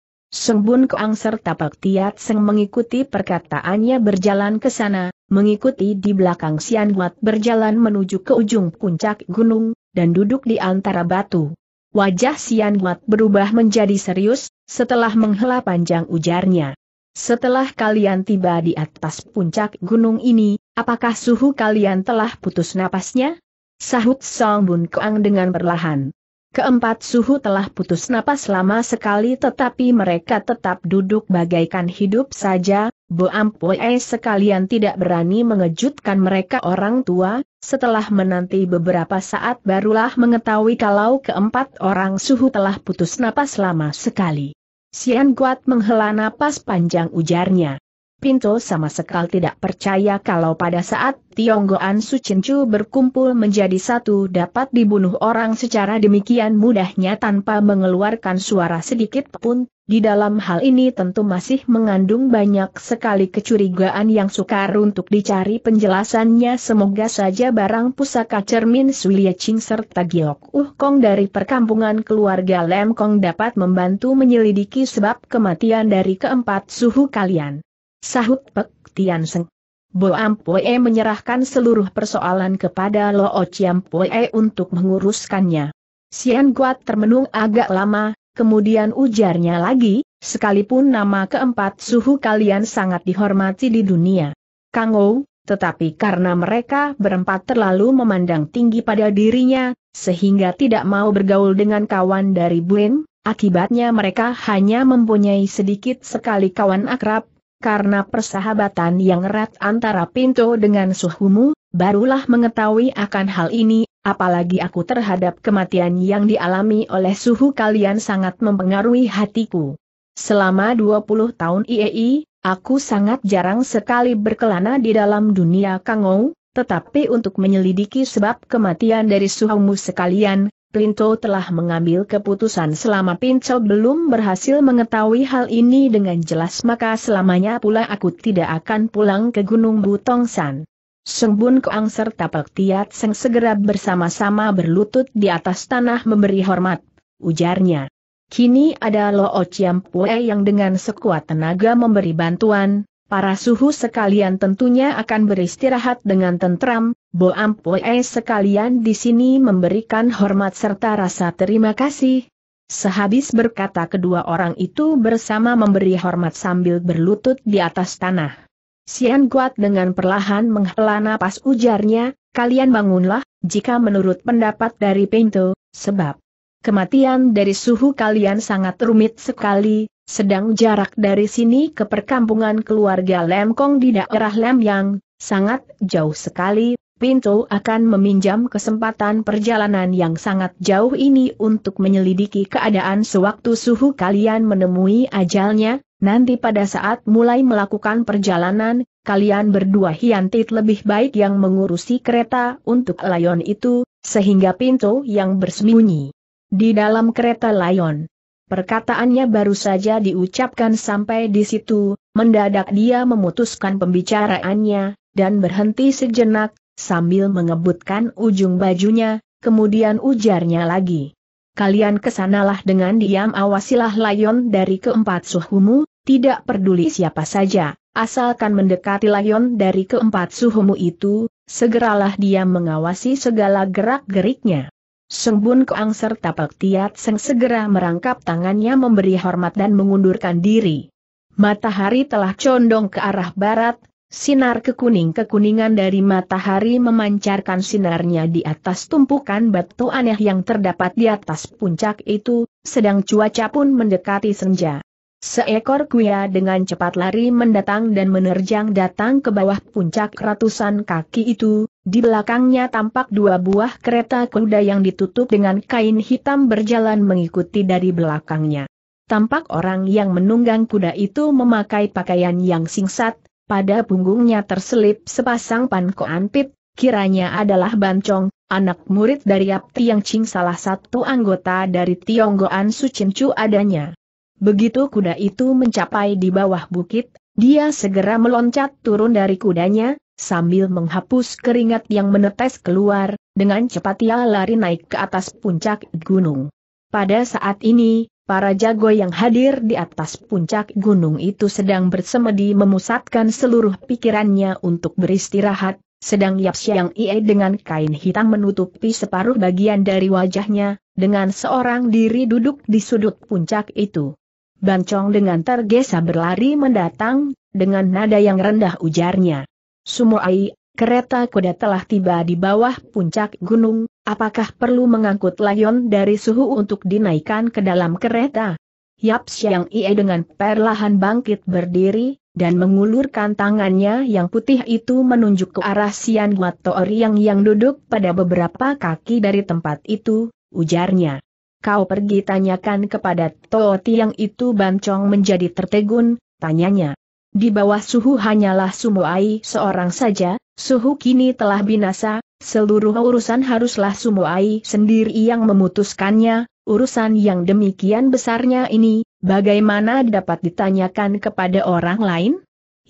Bun Koang serta Pak Tiat Seng mengikuti perkataannya berjalan ke sana, mengikuti di belakang Sian Guat berjalan menuju ke ujung puncak gunung, dan duduk di antara batu. Wajah Sian Guat berubah menjadi serius, setelah menghela panjang ujarnya. Setelah kalian tiba di atas puncak gunung ini, apakah suhu kalian telah putus napasnya? Sahut Song Bun Koang dengan perlahan. Keempat suhu telah putus napas lama sekali tetapi mereka tetap duduk bagaikan hidup saja, Bo Ampue sekalian tidak berani mengejutkan mereka orang tua, setelah menanti beberapa saat barulah mengetahui kalau keempat orang suhu telah putus napas lama sekali. Sian Guat menghela napas panjang ujarnya. Pinto sama sekali tidak percaya kalau pada saat Tionggoan Sucincu berkumpul menjadi satu dapat dibunuh orang secara demikian mudahnya tanpa mengeluarkan suara sedikit pun, di dalam hal ini tentu masih mengandung banyak sekali kecurigaan yang sukar untuk dicari penjelasannya semoga saja barang pusaka cermin Suye Ching serta Giok Uh Kong dari perkampungan keluarga Lem Kong dapat membantu menyelidiki sebab kematian dari keempat suhu kalian. Sahut Pek Tian Seng. Bo Ampue menyerahkan seluruh persoalan kepada Lo Chiampue untuk menguruskannya. Sian Guat termenung agak lama, kemudian ujarnya lagi, sekalipun nama keempat suhu kalian sangat dihormati di dunia. Kang Ou, tetapi karena mereka berempat terlalu memandang tinggi pada dirinya, sehingga tidak mau bergaul dengan kawan dari Buen, akibatnya mereka hanya mempunyai sedikit sekali kawan akrab, karena persahabatan yang erat antara Pinto dengan Suhumu, barulah mengetahui akan hal ini, apalagi aku terhadap kematian yang dialami oleh Suhu kalian sangat mempengaruhi hatiku. Selama 20 tahun IEI, aku sangat jarang sekali berkelana di dalam dunia Kangou, tetapi untuk menyelidiki sebab kematian dari Suhumu sekalian, Plinto telah mengambil keputusan selama Pinco belum berhasil mengetahui hal ini dengan jelas maka selamanya pula aku tidak akan pulang ke Gunung Butongsan. Sengbun Koang serta Pek Tiat Seng segera bersama-sama berlutut di atas tanah memberi hormat, ujarnya. Kini ada Lo Ociam Pue yang dengan sekuat tenaga memberi bantuan, Para suhu sekalian tentunya akan beristirahat dengan tentram, Bo Ampue sekalian di sini memberikan hormat serta rasa terima kasih. Sehabis berkata kedua orang itu bersama memberi hormat sambil berlutut di atas tanah. Sian Guat dengan perlahan menghela napas ujarnya, kalian bangunlah, jika menurut pendapat dari Pinto, sebab kematian dari suhu kalian sangat rumit sekali, sedang jarak dari sini ke perkampungan keluarga Lemkong di daerah Lemyang, sangat jauh sekali, Pinto akan meminjam kesempatan perjalanan yang sangat jauh ini untuk menyelidiki keadaan sewaktu suhu kalian menemui ajalnya, nanti pada saat mulai melakukan perjalanan, kalian berdua hiantit lebih baik yang mengurusi kereta untuk layon itu, sehingga Pinto yang bersembunyi di dalam kereta Lion. Perkataannya baru saja diucapkan sampai di situ, mendadak dia memutuskan pembicaraannya, dan berhenti sejenak, sambil mengebutkan ujung bajunya, kemudian ujarnya lagi. Kalian kesanalah dengan diam awasilah Lion dari keempat suhumu, tidak peduli siapa saja, asalkan mendekati Lion dari keempat suhumu itu, segeralah dia mengawasi segala gerak-geriknya. Sembun Koang serta Pak Tiat Seng segera merangkap tangannya memberi hormat dan mengundurkan diri. Matahari telah condong ke arah barat, sinar kekuning-kekuningan dari matahari memancarkan sinarnya di atas tumpukan batu aneh yang terdapat di atas puncak itu, sedang cuaca pun mendekati senja. Seekor kuya dengan cepat lari mendatang dan menerjang datang ke bawah puncak ratusan kaki itu, di belakangnya tampak dua buah kereta kuda yang ditutup dengan kain hitam berjalan mengikuti dari belakangnya. Tampak orang yang menunggang kuda itu memakai pakaian yang singkat, pada punggungnya terselip sepasang panko pit, kiranya adalah Bancong, anak murid dari Apti yang Ching salah satu anggota dari Tionggoan Sucincu adanya. Begitu kuda itu mencapai di bawah bukit, dia segera meloncat turun dari kudanya, Sambil menghapus keringat yang menetes keluar, dengan cepat ia lari naik ke atas puncak gunung. Pada saat ini, para jago yang hadir di atas puncak gunung itu sedang bersemedi memusatkan seluruh pikirannya untuk beristirahat, sedang Yap Siang Ie dengan kain hitam menutupi separuh bagian dari wajahnya, dengan seorang diri duduk di sudut puncak itu. Bancong dengan tergesa berlari mendatang, dengan nada yang rendah ujarnya. Sumoai, kereta kuda telah tiba di bawah puncak gunung, apakah perlu mengangkut layon dari suhu untuk dinaikkan ke dalam kereta? Yap Siang Ie dengan perlahan bangkit berdiri, dan mengulurkan tangannya yang putih itu menunjuk ke arah Sian Guatori yang yang duduk pada beberapa kaki dari tempat itu, ujarnya. Kau pergi tanyakan kepada Toti yang itu bancong menjadi tertegun, tanyanya. Di bawah suhu hanyalah Sumoai seorang saja, suhu kini telah binasa, seluruh urusan haruslah Sumoai sendiri yang memutuskannya, urusan yang demikian besarnya ini, bagaimana dapat ditanyakan kepada orang lain?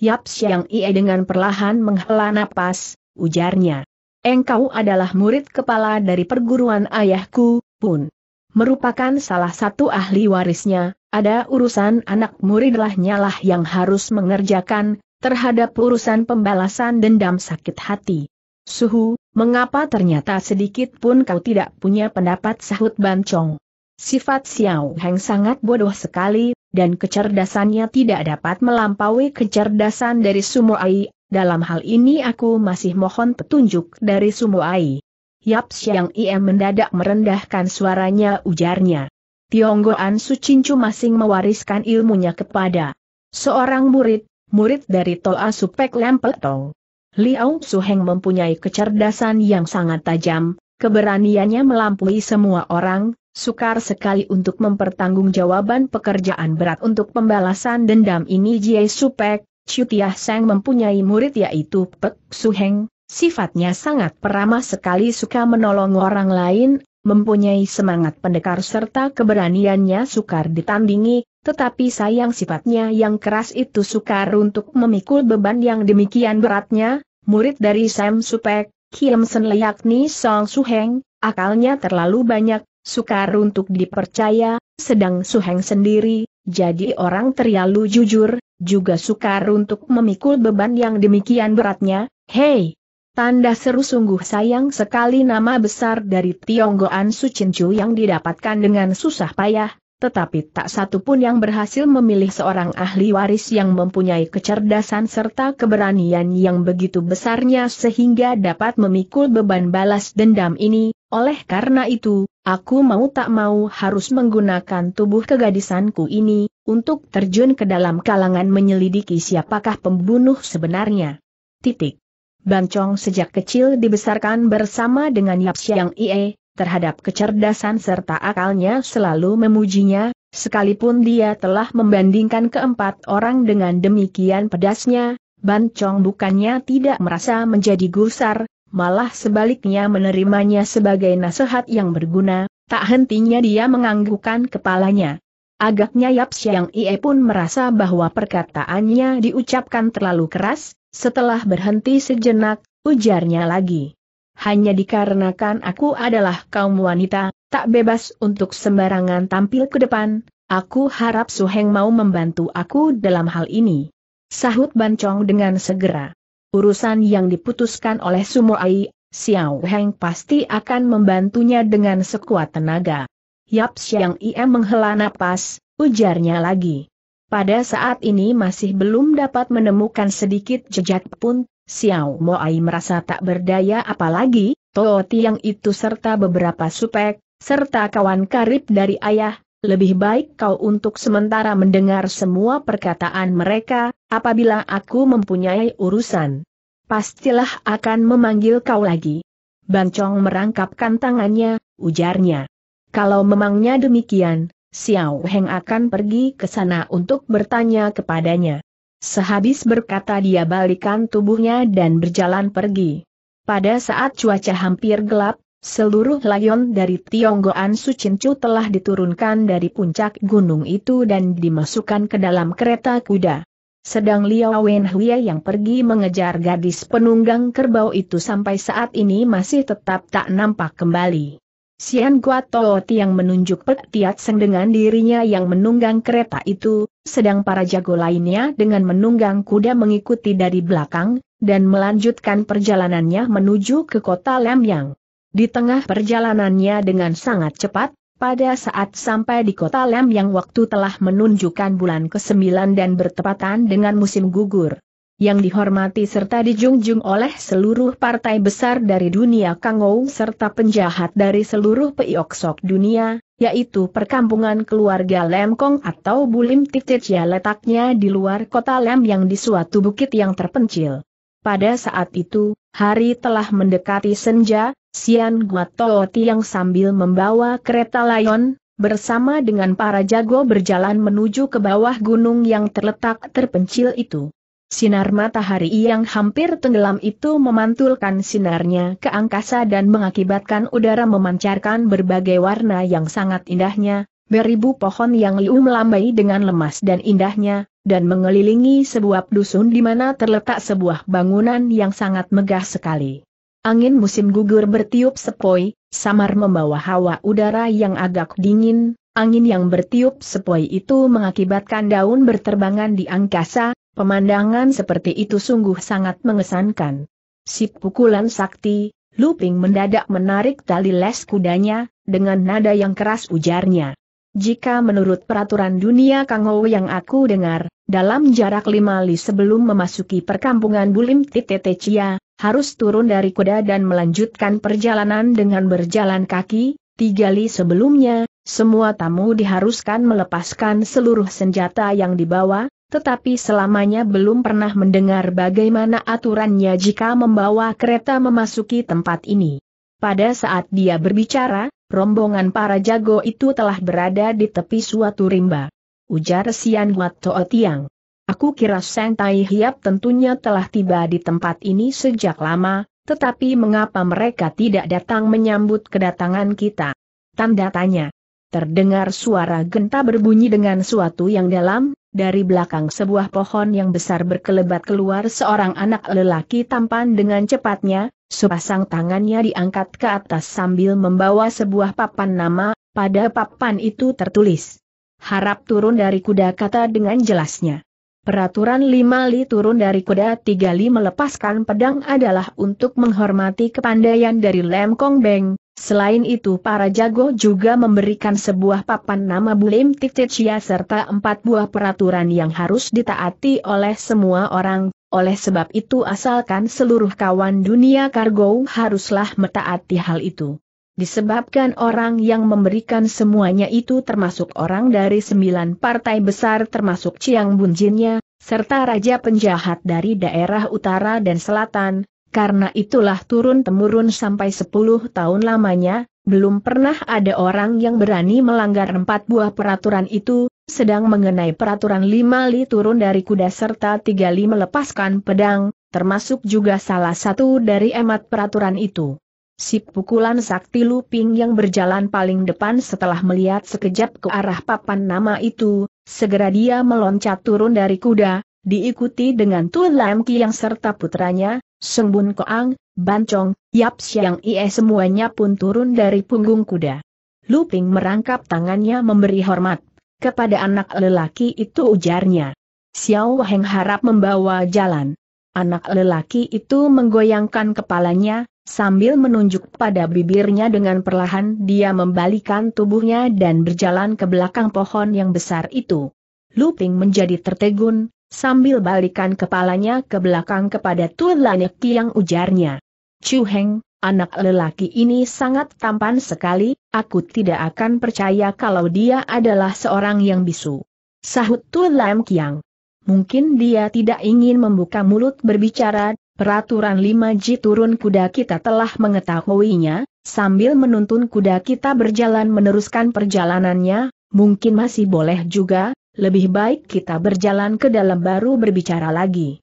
Yap Siang Ie dengan perlahan menghela napas, ujarnya. Engkau adalah murid kepala dari perguruan ayahku, pun merupakan salah satu ahli warisnya, ada urusan anak muridlahnya lah yang harus mengerjakan, terhadap urusan pembalasan dendam sakit hati. Suhu, mengapa ternyata sedikit pun kau tidak punya pendapat sahut bancong? Sifat Xiao Heng sangat bodoh sekali, dan kecerdasannya tidak dapat melampaui kecerdasan dari Sumo Ai. dalam hal ini aku masih mohon petunjuk dari Sumo Ai. Yap Xiang Ie mendadak merendahkan suaranya ujarnya. Tionggoan sucincu masing mewariskan ilmunya kepada seorang murid, murid dari Toa Supek Lempeltong. Liao Suheng mempunyai kecerdasan yang sangat tajam, keberaniannya melampaui semua orang, sukar sekali untuk mempertanggungjawaban pekerjaan berat untuk pembalasan dendam ini Jie Supek, Cutiah Seng mempunyai murid yaitu Pek Suheng, sifatnya sangat peramah sekali suka menolong orang lain, mempunyai semangat pendekar serta keberaniannya sukar ditandingi, tetapi sayang sifatnya yang keras itu sukar untuk memikul beban yang demikian beratnya, murid dari Sam Supek, Kim Sen Leakni Song Suheng, akalnya terlalu banyak, sukar untuk dipercaya, sedang Suheng sendiri, jadi orang terlalu jujur, juga sukar untuk memikul beban yang demikian beratnya, hei, Tanda seru sungguh sayang sekali nama besar dari Tionggoan Sucincu yang didapatkan dengan susah payah, tetapi tak satu pun yang berhasil memilih seorang ahli waris yang mempunyai kecerdasan serta keberanian yang begitu besarnya sehingga dapat memikul beban balas dendam ini. Oleh karena itu, aku mau tak mau harus menggunakan tubuh kegadisanku ini, untuk terjun ke dalam kalangan menyelidiki siapakah pembunuh sebenarnya. Titik. Bancong sejak kecil dibesarkan bersama dengan Yap Siang Ie, terhadap kecerdasan serta akalnya selalu memujinya, sekalipun dia telah membandingkan keempat orang dengan demikian pedasnya, Bancong bukannya tidak merasa menjadi gusar, malah sebaliknya menerimanya sebagai nasihat yang berguna, tak hentinya dia menganggukkan kepalanya. Agaknya Yap Siang Ie pun merasa bahwa perkataannya diucapkan terlalu keras, setelah berhenti sejenak, ujarnya lagi. Hanya dikarenakan aku adalah kaum wanita, tak bebas untuk sembarangan tampil ke depan, aku harap Heng mau membantu aku dalam hal ini. Sahut Bancong dengan segera. Urusan yang diputuskan oleh Sumo Ai, Xiao Heng pasti akan membantunya dengan sekuat tenaga. Yap Siang Ia menghela napas, ujarnya lagi. Pada saat ini masih belum dapat menemukan sedikit jejak pun, Xiao Moai merasa tak berdaya apalagi, Toh Tiang itu serta beberapa supek, serta kawan karib dari ayah, lebih baik kau untuk sementara mendengar semua perkataan mereka, apabila aku mempunyai urusan. Pastilah akan memanggil kau lagi. Bang Cong merangkapkan tangannya, ujarnya. Kalau memangnya demikian, Xiao Heng akan pergi ke sana untuk bertanya kepadanya. Sehabis berkata dia balikan tubuhnya dan berjalan pergi. Pada saat cuaca hampir gelap, seluruh layon dari Tionggoan Sucincu telah diturunkan dari puncak gunung itu dan dimasukkan ke dalam kereta kuda. Sedang Liao Wenhui yang pergi mengejar gadis penunggang kerbau itu sampai saat ini masih tetap tak nampak kembali. Sian Guato yang menunjuk Pek Tiat Seng dengan dirinya yang menunggang kereta itu, sedang para jago lainnya dengan menunggang kuda mengikuti dari belakang, dan melanjutkan perjalanannya menuju ke kota Lemyang. Di tengah perjalanannya dengan sangat cepat, pada saat sampai di kota Lemyang waktu telah menunjukkan bulan ke-9 dan bertepatan dengan musim gugur yang dihormati serta dijunjung oleh seluruh partai besar dari dunia Kangou serta penjahat dari seluruh peioksok dunia, yaitu perkampungan keluarga Lemkong atau Bulim Titit ya letaknya di luar kota Lem yang di suatu bukit yang terpencil. Pada saat itu, hari telah mendekati senja, Sian Guatoti yang sambil membawa kereta layon, bersama dengan para jago berjalan menuju ke bawah gunung yang terletak terpencil itu. Sinar matahari yang hampir tenggelam itu memantulkan sinarnya ke angkasa dan mengakibatkan udara memancarkan berbagai warna yang sangat indahnya, beribu pohon yang liu melambai dengan lemas dan indahnya, dan mengelilingi sebuah dusun di mana terletak sebuah bangunan yang sangat megah sekali. Angin musim gugur bertiup sepoi, samar membawa hawa udara yang agak dingin, Angin yang bertiup sepoi itu mengakibatkan daun berterbangan di angkasa, Pemandangan seperti itu sungguh sangat mengesankan. Si pukulan sakti, Luping mendadak menarik tali les kudanya, dengan nada yang keras ujarnya. Jika menurut peraturan dunia Kangou yang aku dengar, dalam jarak lima li sebelum memasuki perkampungan Bulim Titetecia, harus turun dari kuda dan melanjutkan perjalanan dengan berjalan kaki, tiga li sebelumnya, semua tamu diharuskan melepaskan seluruh senjata yang dibawa, tetapi selamanya belum pernah mendengar bagaimana aturannya jika membawa kereta memasuki tempat ini. Pada saat dia berbicara, rombongan para jago itu telah berada di tepi suatu rimba. Ujar Sian Guat Toa Tiang. Aku kira Sang Tai Hiap tentunya telah tiba di tempat ini sejak lama, tetapi mengapa mereka tidak datang menyambut kedatangan kita? Tanda tanya. Terdengar suara genta berbunyi dengan suatu yang dalam, dari belakang sebuah pohon yang besar berkelebat keluar seorang anak lelaki tampan dengan cepatnya, sepasang tangannya diangkat ke atas sambil membawa sebuah papan nama, pada papan itu tertulis. Harap turun dari kuda kata dengan jelasnya. Peraturan lima li turun dari kuda tiga li melepaskan pedang adalah untuk menghormati kepandaian dari Lem Kong Beng, Selain itu para jago juga memberikan sebuah papan nama Bulim Tikticia serta empat buah peraturan yang harus ditaati oleh semua orang, oleh sebab itu asalkan seluruh kawan dunia kargo haruslah metaati hal itu. Disebabkan orang yang memberikan semuanya itu termasuk orang dari sembilan partai besar termasuk Chiang Bunjinnya, serta raja penjahat dari daerah utara dan selatan, karena itulah turun-temurun sampai 10 tahun lamanya, belum pernah ada orang yang berani melanggar empat buah peraturan itu, sedang mengenai peraturan lima li turun dari kuda serta tiga li melepaskan pedang, termasuk juga salah satu dari emat peraturan itu. Si pukulan sakti Luping yang berjalan paling depan setelah melihat sekejap ke arah papan nama itu, segera dia meloncat turun dari kuda, diikuti dengan Tu Lam yang serta putranya, Sembun Koang, Bancong, Yap Siang Ie semuanya pun turun dari punggung kuda. Luping merangkap tangannya memberi hormat. Kepada anak lelaki itu ujarnya. Xiao Heng harap membawa jalan. Anak lelaki itu menggoyangkan kepalanya, sambil menunjuk pada bibirnya dengan perlahan dia membalikan tubuhnya dan berjalan ke belakang pohon yang besar itu. Luping menjadi tertegun, sambil balikan kepalanya ke belakang kepada Tulanek yang ujarnya. Chu Heng, anak lelaki ini sangat tampan sekali, aku tidak akan percaya kalau dia adalah seorang yang bisu. Sahut Tulam Kiang. Mungkin dia tidak ingin membuka mulut berbicara, peraturan 5G turun kuda kita telah mengetahuinya, sambil menuntun kuda kita berjalan meneruskan perjalanannya, mungkin masih boleh juga, lebih baik kita berjalan ke dalam baru berbicara lagi.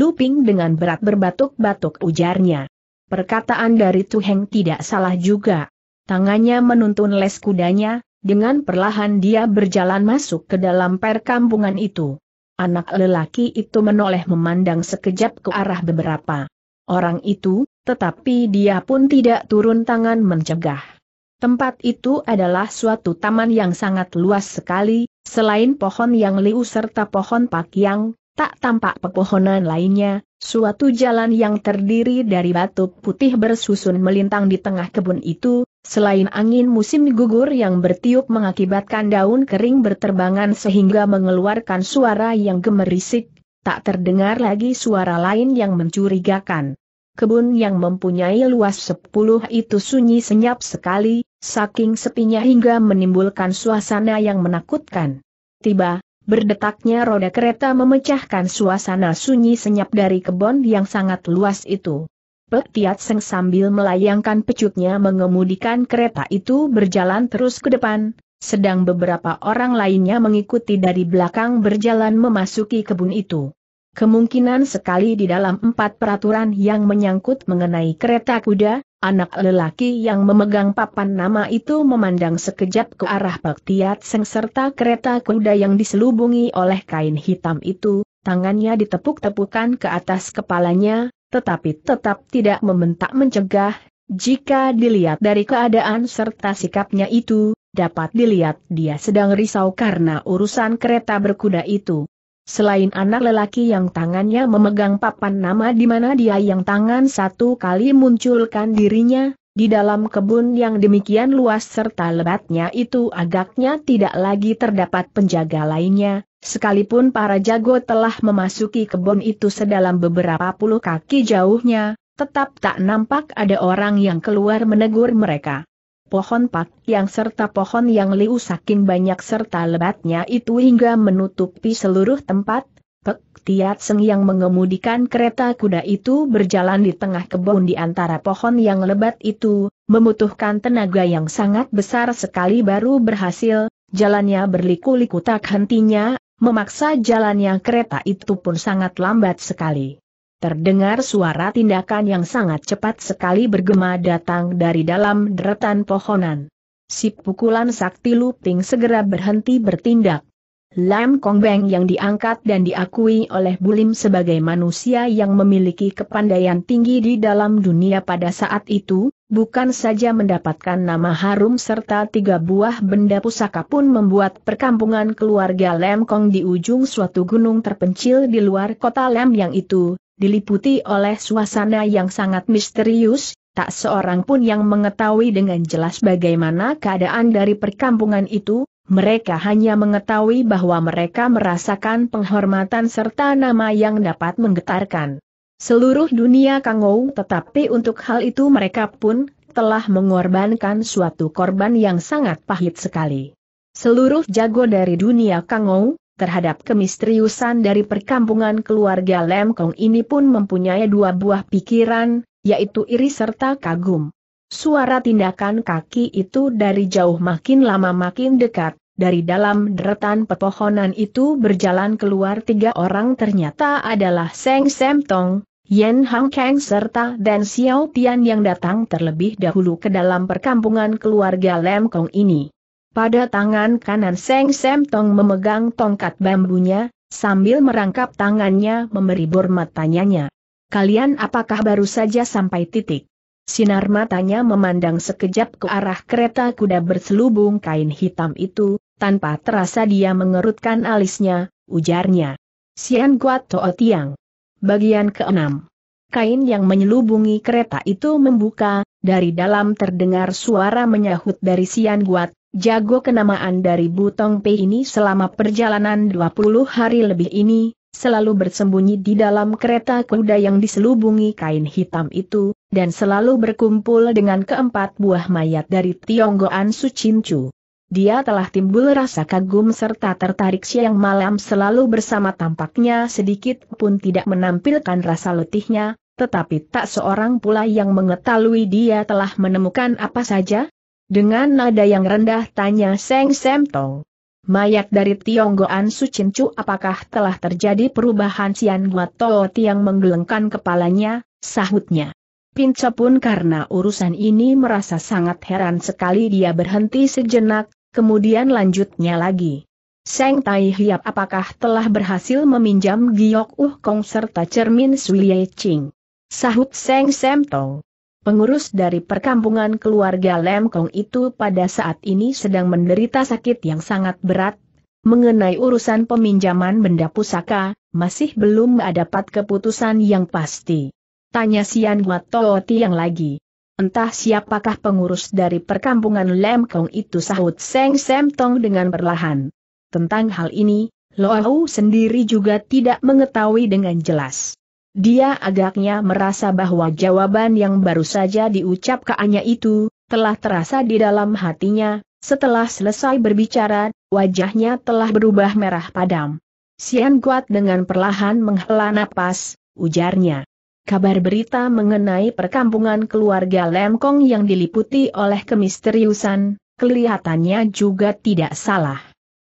Luping dengan berat berbatuk-batuk ujarnya. Perkataan dari Tu Heng tidak salah juga. Tangannya menuntun les kudanya, dengan perlahan dia berjalan masuk ke dalam perkampungan itu. Anak lelaki itu menoleh memandang sekejap ke arah beberapa orang itu, tetapi dia pun tidak turun tangan mencegah. Tempat itu adalah suatu taman yang sangat luas sekali, selain pohon yang liu serta pohon pakyang, tak tampak pepohonan lainnya, suatu jalan yang terdiri dari batu putih bersusun melintang di tengah kebun itu, selain angin musim gugur yang bertiup mengakibatkan daun kering berterbangan sehingga mengeluarkan suara yang gemerisik, tak terdengar lagi suara lain yang mencurigakan kebun yang mempunyai luas sepuluh itu sunyi senyap sekali, saking sepinya hingga menimbulkan suasana yang menakutkan. Tiba, berdetaknya roda kereta memecahkan suasana sunyi senyap dari kebun yang sangat luas itu. Pek Tiat Seng sambil melayangkan pecutnya mengemudikan kereta itu berjalan terus ke depan, sedang beberapa orang lainnya mengikuti dari belakang berjalan memasuki kebun itu. Kemungkinan sekali di dalam empat peraturan yang menyangkut mengenai kereta kuda, anak lelaki yang memegang papan nama itu memandang sekejap ke arah Baktiat Seng serta kereta kuda yang diselubungi oleh kain hitam itu, tangannya ditepuk-tepukan ke atas kepalanya, tetapi tetap tidak membentak mencegah, jika dilihat dari keadaan serta sikapnya itu, dapat dilihat dia sedang risau karena urusan kereta berkuda itu. Selain anak lelaki yang tangannya memegang papan nama di mana dia yang tangan satu kali munculkan dirinya, di dalam kebun yang demikian luas serta lebatnya itu agaknya tidak lagi terdapat penjaga lainnya, sekalipun para jago telah memasuki kebun itu sedalam beberapa puluh kaki jauhnya, tetap tak nampak ada orang yang keluar menegur mereka pohon pak yang serta pohon yang liu saking banyak serta lebatnya itu hingga menutupi seluruh tempat, Pek Tiat Seng yang mengemudikan kereta kuda itu berjalan di tengah kebun di antara pohon yang lebat itu, membutuhkan tenaga yang sangat besar sekali baru berhasil, jalannya berliku-liku tak hentinya, memaksa jalannya kereta itu pun sangat lambat sekali. Terdengar suara tindakan yang sangat cepat sekali bergema datang dari dalam deretan pohonan. Si pukulan sakti luting segera berhenti bertindak. Lam Kong Beng yang diangkat dan diakui oleh Bulim sebagai manusia yang memiliki kepandaian tinggi di dalam dunia pada saat itu, bukan saja mendapatkan nama harum serta tiga buah benda pusaka pun membuat perkampungan keluarga Lam Kong di ujung suatu gunung terpencil di luar kota Lam yang itu, diliputi oleh suasana yang sangat misterius, tak seorang pun yang mengetahui dengan jelas bagaimana keadaan dari perkampungan itu, mereka hanya mengetahui bahwa mereka merasakan penghormatan serta nama yang dapat menggetarkan seluruh dunia Kangou tetapi untuk hal itu mereka pun telah mengorbankan suatu korban yang sangat pahit sekali. Seluruh jago dari dunia Kangou, terhadap kemisteriusan dari perkampungan keluarga Lemkong ini pun mempunyai dua buah pikiran, yaitu iri serta kagum. Suara tindakan kaki itu dari jauh makin lama makin dekat, dari dalam deretan pepohonan itu berjalan keluar tiga orang ternyata adalah Seng Sem Tong, Yen Hang Kang serta Dan Xiao Tian yang datang terlebih dahulu ke dalam perkampungan keluarga Lemkong ini. Pada tangan kanan Seng Sem Tong memegang tongkat bambunya, sambil merangkap tangannya memberi bor matanya. Kalian apakah baru saja sampai titik? Sinar matanya memandang sekejap ke arah kereta kuda berselubung kain hitam itu, tanpa terasa dia mengerutkan alisnya, ujarnya. Sian Guat To'o Tiang. Bagian keenam. Kain yang menyelubungi kereta itu membuka, dari dalam terdengar suara menyahut dari Sian Guat, Jago kenamaan dari Butong Pei ini selama perjalanan 20 hari lebih ini, selalu bersembunyi di dalam kereta kuda yang diselubungi kain hitam itu, dan selalu berkumpul dengan keempat buah mayat dari Tionggoan Su Sucincu. Dia telah timbul rasa kagum serta tertarik siang malam selalu bersama tampaknya sedikit pun tidak menampilkan rasa letihnya, tetapi tak seorang pula yang mengetahui dia telah menemukan apa saja, dengan nada yang rendah tanya Seng Semtong, Mayat dari Tionggoan Sucincu apakah telah terjadi perubahan Sian Guato yang menggelengkan kepalanya, sahutnya. Pinca pun karena urusan ini merasa sangat heran sekali dia berhenti sejenak, kemudian lanjutnya lagi. Seng Tai Hiap apakah telah berhasil meminjam Giok Uh Kong serta cermin Ye Ching? Sahut Seng Semtong pengurus dari perkampungan keluarga Lemkong itu pada saat ini sedang menderita sakit yang sangat berat. Mengenai urusan peminjaman benda pusaka, masih belum mendapat keputusan yang pasti. Tanya Sian Guatoti yang lagi. Entah siapakah pengurus dari perkampungan Lemkong itu sahut Seng Semtong dengan perlahan. Tentang hal ini, Loau sendiri juga tidak mengetahui dengan jelas. Dia agaknya merasa bahwa jawaban yang baru saja diucapkannya itu, telah terasa di dalam hatinya, setelah selesai berbicara, wajahnya telah berubah merah padam. Sian kuat dengan perlahan menghela napas, ujarnya. Kabar berita mengenai perkampungan keluarga Lemkong yang diliputi oleh kemisteriusan, kelihatannya juga tidak salah.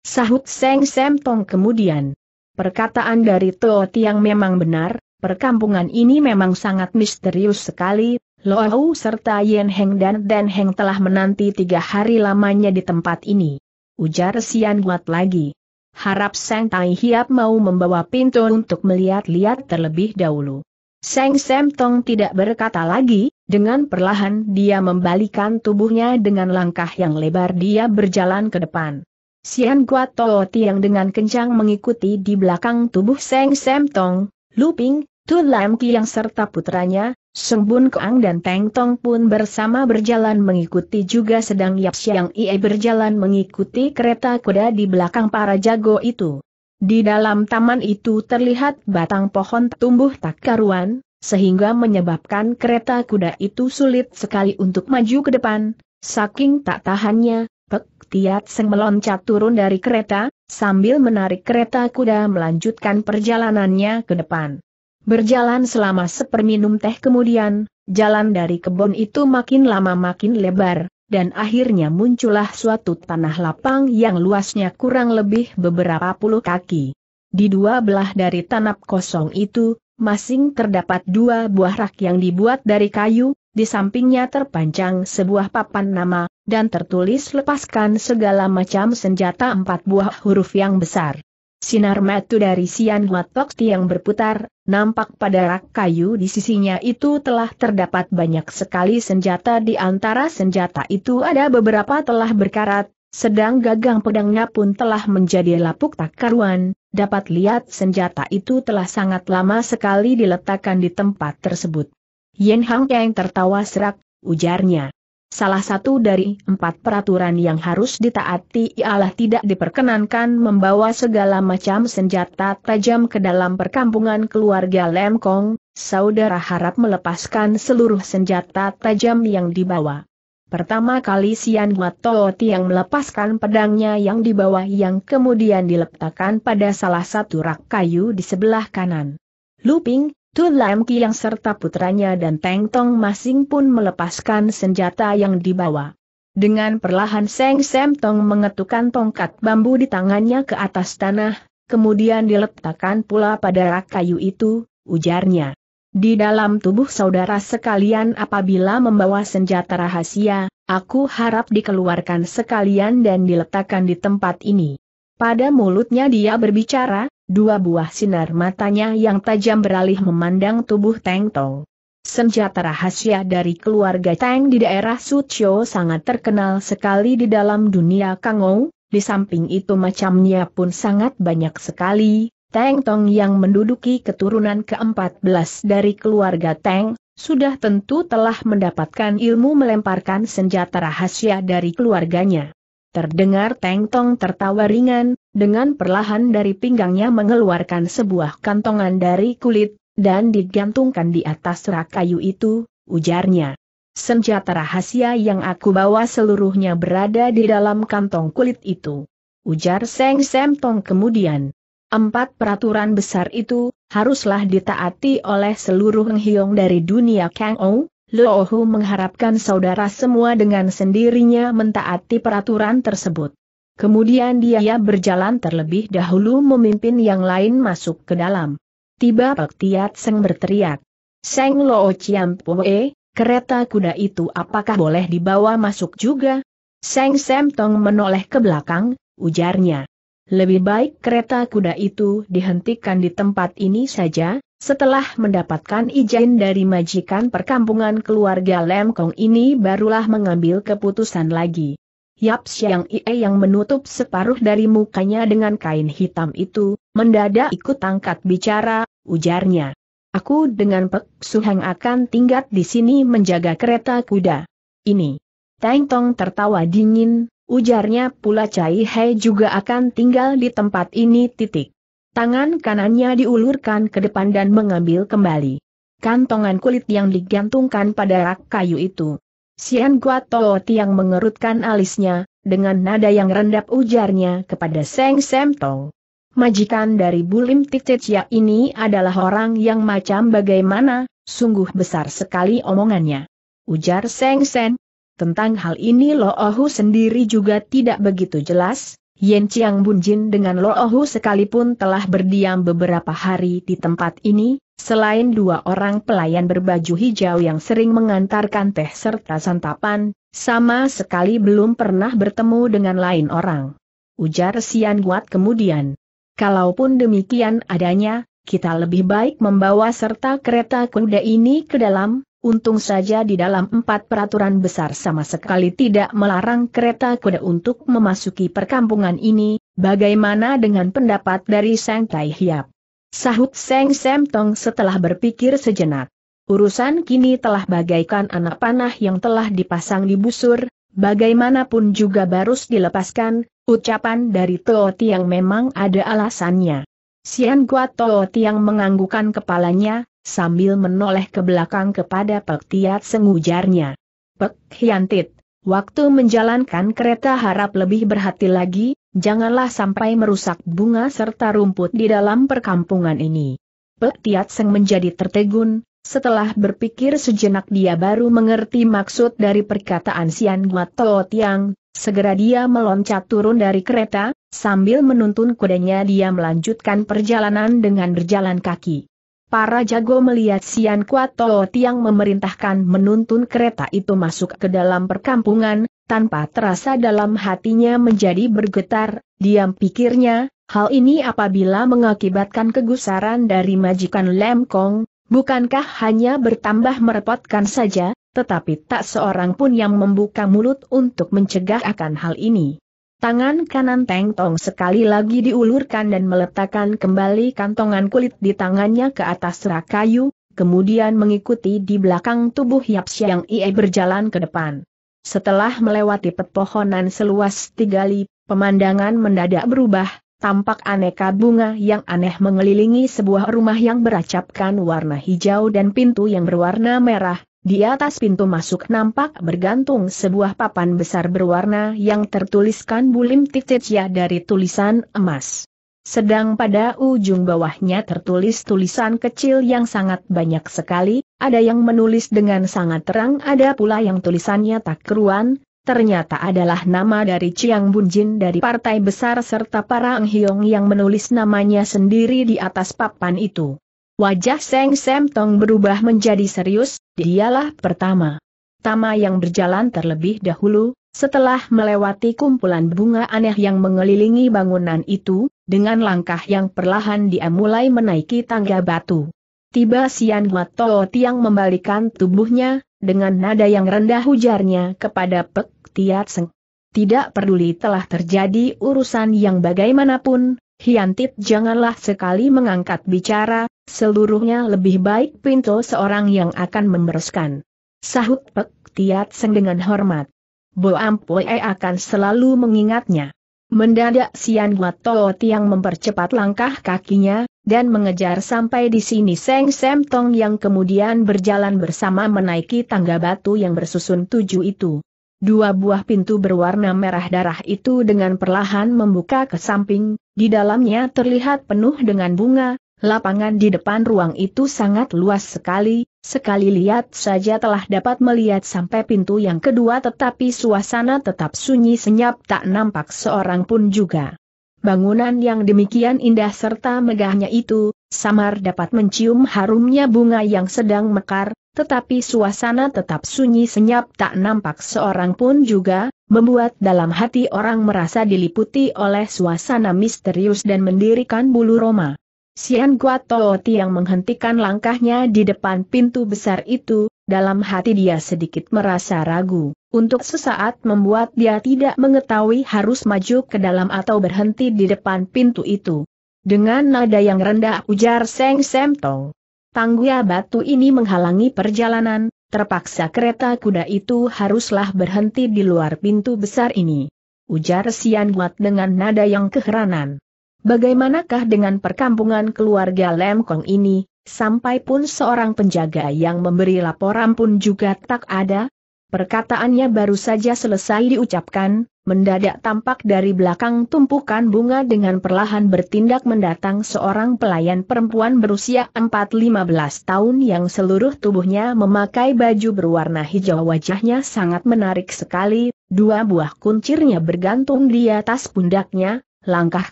Sahut Seng Semtong kemudian. Perkataan dari Teo Tiang memang benar, Perkampungan ini memang sangat misterius sekali, Loau serta Yen Heng dan Dan Heng telah menanti tiga hari lamanya di tempat ini. Ujar Sian Guat lagi. Harap Seng Tai Hiap mau membawa pintu untuk melihat-lihat terlebih dahulu. Seng Sem Tong tidak berkata lagi, dengan perlahan dia membalikan tubuhnya dengan langkah yang lebar dia berjalan ke depan. Sian Guat Tooti yang dengan kencang mengikuti di belakang tubuh Seng Sem Tong, Luping, Tu Lam yang serta putranya, Seng Bun Keang dan Teng Tong pun bersama berjalan mengikuti juga sedang Yap Siang Ie berjalan mengikuti kereta kuda di belakang para jago itu. Di dalam taman itu terlihat batang pohon tumbuh tak karuan, sehingga menyebabkan kereta kuda itu sulit sekali untuk maju ke depan. Saking tak tahannya, Pek Tiat Seng meloncat turun dari kereta, sambil menarik kereta kuda melanjutkan perjalanannya ke depan. Berjalan selama seperminum teh kemudian, jalan dari kebun itu makin lama makin lebar, dan akhirnya muncullah suatu tanah lapang yang luasnya kurang lebih beberapa puluh kaki. Di dua belah dari tanap kosong itu, masing terdapat dua buah rak yang dibuat dari kayu, di sampingnya terpanjang sebuah papan nama, dan tertulis lepaskan segala macam senjata empat buah huruf yang besar. Sinar matu dari Sian Huatok Tiang berputar, nampak pada rak kayu di sisinya itu telah terdapat banyak sekali senjata di antara senjata itu ada beberapa telah berkarat, sedang gagang pedangnya pun telah menjadi lapuk tak karuan, dapat lihat senjata itu telah sangat lama sekali diletakkan di tempat tersebut. Yen Hang yang tertawa serak, ujarnya. Salah satu dari empat peraturan yang harus ditaati ialah tidak diperkenankan membawa segala macam senjata tajam ke dalam perkampungan keluarga Lemkong, saudara harap melepaskan seluruh senjata tajam yang dibawa. Pertama kali Sian Matooti yang melepaskan pedangnya yang dibawa yang kemudian diletakkan pada salah satu rak kayu di sebelah kanan. Luping, Tun Lam Kiang serta putranya dan Teng Tong Masing pun melepaskan senjata yang dibawa. Dengan perlahan Seng Sem Tong mengetukkan tongkat bambu di tangannya ke atas tanah, kemudian diletakkan pula pada rak kayu itu, ujarnya. Di dalam tubuh saudara sekalian apabila membawa senjata rahasia, aku harap dikeluarkan sekalian dan diletakkan di tempat ini. Pada mulutnya dia berbicara, dua buah sinar matanya yang tajam beralih memandang tubuh Tang Tong. Senjata rahasia dari keluarga Tang di daerah Sucio sangat terkenal sekali di dalam dunia Kangou, di samping itu macamnya pun sangat banyak sekali, Tang Tong yang menduduki keturunan ke-14 dari keluarga Tang, sudah tentu telah mendapatkan ilmu melemparkan senjata rahasia dari keluarganya. Terdengar Teng Tong tertawa ringan, dengan perlahan dari pinggangnya mengeluarkan sebuah kantongan dari kulit, dan digantungkan di atas rak kayu itu, ujarnya. Senjata rahasia yang aku bawa seluruhnya berada di dalam kantong kulit itu. Ujar Seng Sem Tong kemudian. Empat peraturan besar itu, haruslah ditaati oleh seluruh Heng dari dunia Kang Ou, Hu mengharapkan saudara semua dengan sendirinya mentaati peraturan tersebut. Kemudian dia berjalan terlebih dahulu memimpin yang lain masuk ke dalam. Tiba Tiat Seng berteriak. Seng Loo Chiam Pue, kereta kuda itu apakah boleh dibawa masuk juga? Seng Sem Tong menoleh ke belakang, ujarnya. Lebih baik kereta kuda itu dihentikan di tempat ini saja, setelah mendapatkan izin dari majikan perkampungan keluarga Lem Kong ini barulah mengambil keputusan lagi. Yap Siang Ie yang menutup separuh dari mukanya dengan kain hitam itu, mendadak ikut angkat bicara, ujarnya. Aku dengan Pek Suhang akan tinggal di sini menjaga kereta kuda. Ini. Teng Tong tertawa dingin, ujarnya pula Cai He juga akan tinggal di tempat ini titik. Tangan kanannya diulurkan ke depan dan mengambil kembali kantongan kulit yang digantungkan pada rak kayu itu. Sian Guato Tiang mengerutkan alisnya, dengan nada yang rendah ujarnya kepada Seng Semtong. Majikan dari Bulim Ticecia ini adalah orang yang macam bagaimana, sungguh besar sekali omongannya. Ujar Seng Sen. Tentang hal ini Lo Ohu sendiri juga tidak begitu jelas, Yen Chiang Bunjin dengan Lo Ohu sekalipun telah berdiam beberapa hari di tempat ini, selain dua orang pelayan berbaju hijau yang sering mengantarkan teh serta santapan, sama sekali belum pernah bertemu dengan lain orang. Ujar Sian Guat kemudian. Kalaupun demikian adanya, kita lebih baik membawa serta kereta kuda ini ke dalam, Untung saja di dalam empat peraturan besar sama sekali tidak melarang kereta kuda untuk memasuki perkampungan ini, bagaimana dengan pendapat dari Sang Tai Hiap? Sahut Seng Semtong setelah berpikir sejenak. Urusan kini telah bagaikan anak panah yang telah dipasang di busur, bagaimanapun juga barus dilepaskan, ucapan dari Teoti yang memang ada alasannya. Sian Gua Teoti yang menganggukan kepalanya, sambil menoleh ke belakang kepada Pek Tiat sengujarnya. Pek Hiantit, waktu menjalankan kereta harap lebih berhati lagi, janganlah sampai merusak bunga serta rumput di dalam perkampungan ini. Pek Tiat Seng menjadi tertegun, setelah berpikir sejenak dia baru mengerti maksud dari perkataan Sian Guatao Tiang, segera dia meloncat turun dari kereta, sambil menuntun kudanya dia melanjutkan perjalanan dengan berjalan kaki. Para jago melihat Sian Kuato Tiang memerintahkan menuntun kereta itu masuk ke dalam perkampungan, tanpa terasa dalam hatinya menjadi bergetar, diam pikirnya, hal ini apabila mengakibatkan kegusaran dari majikan Lem Kong, bukankah hanya bertambah merepotkan saja, tetapi tak seorang pun yang membuka mulut untuk mencegah akan hal ini. Tangan kanan Teng Tong sekali lagi diulurkan dan meletakkan kembali kantongan kulit di tangannya ke atas rak kayu, kemudian mengikuti di belakang tubuh Yap Siang Ie berjalan ke depan. Setelah melewati pepohonan seluas tiga li, pemandangan mendadak berubah, tampak aneka bunga yang aneh mengelilingi sebuah rumah yang beracapkan warna hijau dan pintu yang berwarna merah, di atas pintu masuk nampak bergantung sebuah papan besar berwarna yang tertuliskan Bulim ya dari tulisan emas. Sedang pada ujung bawahnya tertulis tulisan kecil yang sangat banyak sekali, ada yang menulis dengan sangat terang ada pula yang tulisannya tak keruan, ternyata adalah nama dari Chiang Bunjin dari partai besar serta para Ang Hiong yang menulis namanya sendiri di atas papan itu. Wajah Seng Sem Tong berubah menjadi serius, dialah pertama. Tama yang berjalan terlebih dahulu, setelah melewati kumpulan bunga aneh yang mengelilingi bangunan itu, dengan langkah yang perlahan dia mulai menaiki tangga batu. Tiba Sian Huatoo Tiang membalikan tubuhnya, dengan nada yang rendah hujarnya kepada Pek Tiat Seng. Tidak peduli telah terjadi urusan yang bagaimanapun, Hiantit janganlah sekali mengangkat bicara, seluruhnya lebih baik pintu seorang yang akan membereskan. Sahut Pek Tiat Seng dengan hormat. Bo Ampue eh, akan selalu mengingatnya. Mendadak Sian Guatoo Tiang mempercepat langkah kakinya, dan mengejar sampai di sini Seng Sem Tong yang kemudian berjalan bersama menaiki tangga batu yang bersusun tujuh itu. Dua buah pintu berwarna merah darah itu dengan perlahan membuka ke samping, di dalamnya terlihat penuh dengan bunga, lapangan di depan ruang itu sangat luas sekali, sekali lihat saja telah dapat melihat sampai pintu yang kedua tetapi suasana tetap sunyi senyap tak nampak seorang pun juga. Bangunan yang demikian indah serta megahnya itu, Samar dapat mencium harumnya bunga yang sedang mekar, tetapi suasana tetap sunyi senyap tak nampak seorang pun juga, membuat dalam hati orang merasa diliputi oleh suasana misterius dan mendirikan bulu Roma. Sian Guatooti yang menghentikan langkahnya di depan pintu besar itu, dalam hati dia sedikit merasa ragu, untuk sesaat membuat dia tidak mengetahui harus maju ke dalam atau berhenti di depan pintu itu. Dengan nada yang rendah ujar Seng Semtong. Tanggua batu ini menghalangi perjalanan, terpaksa kereta kuda itu haruslah berhenti di luar pintu besar ini. Ujar Sian Guat dengan nada yang keheranan. Bagaimanakah dengan perkampungan keluarga Lem Kong ini, sampai pun seorang penjaga yang memberi laporan pun juga tak ada? Perkataannya baru saja selesai diucapkan, mendadak tampak dari belakang tumpukan bunga dengan perlahan bertindak mendatang seorang pelayan perempuan berusia 4-15 tahun yang seluruh tubuhnya memakai baju berwarna hijau wajahnya sangat menarik sekali, dua buah kuncirnya bergantung di atas pundaknya, langkah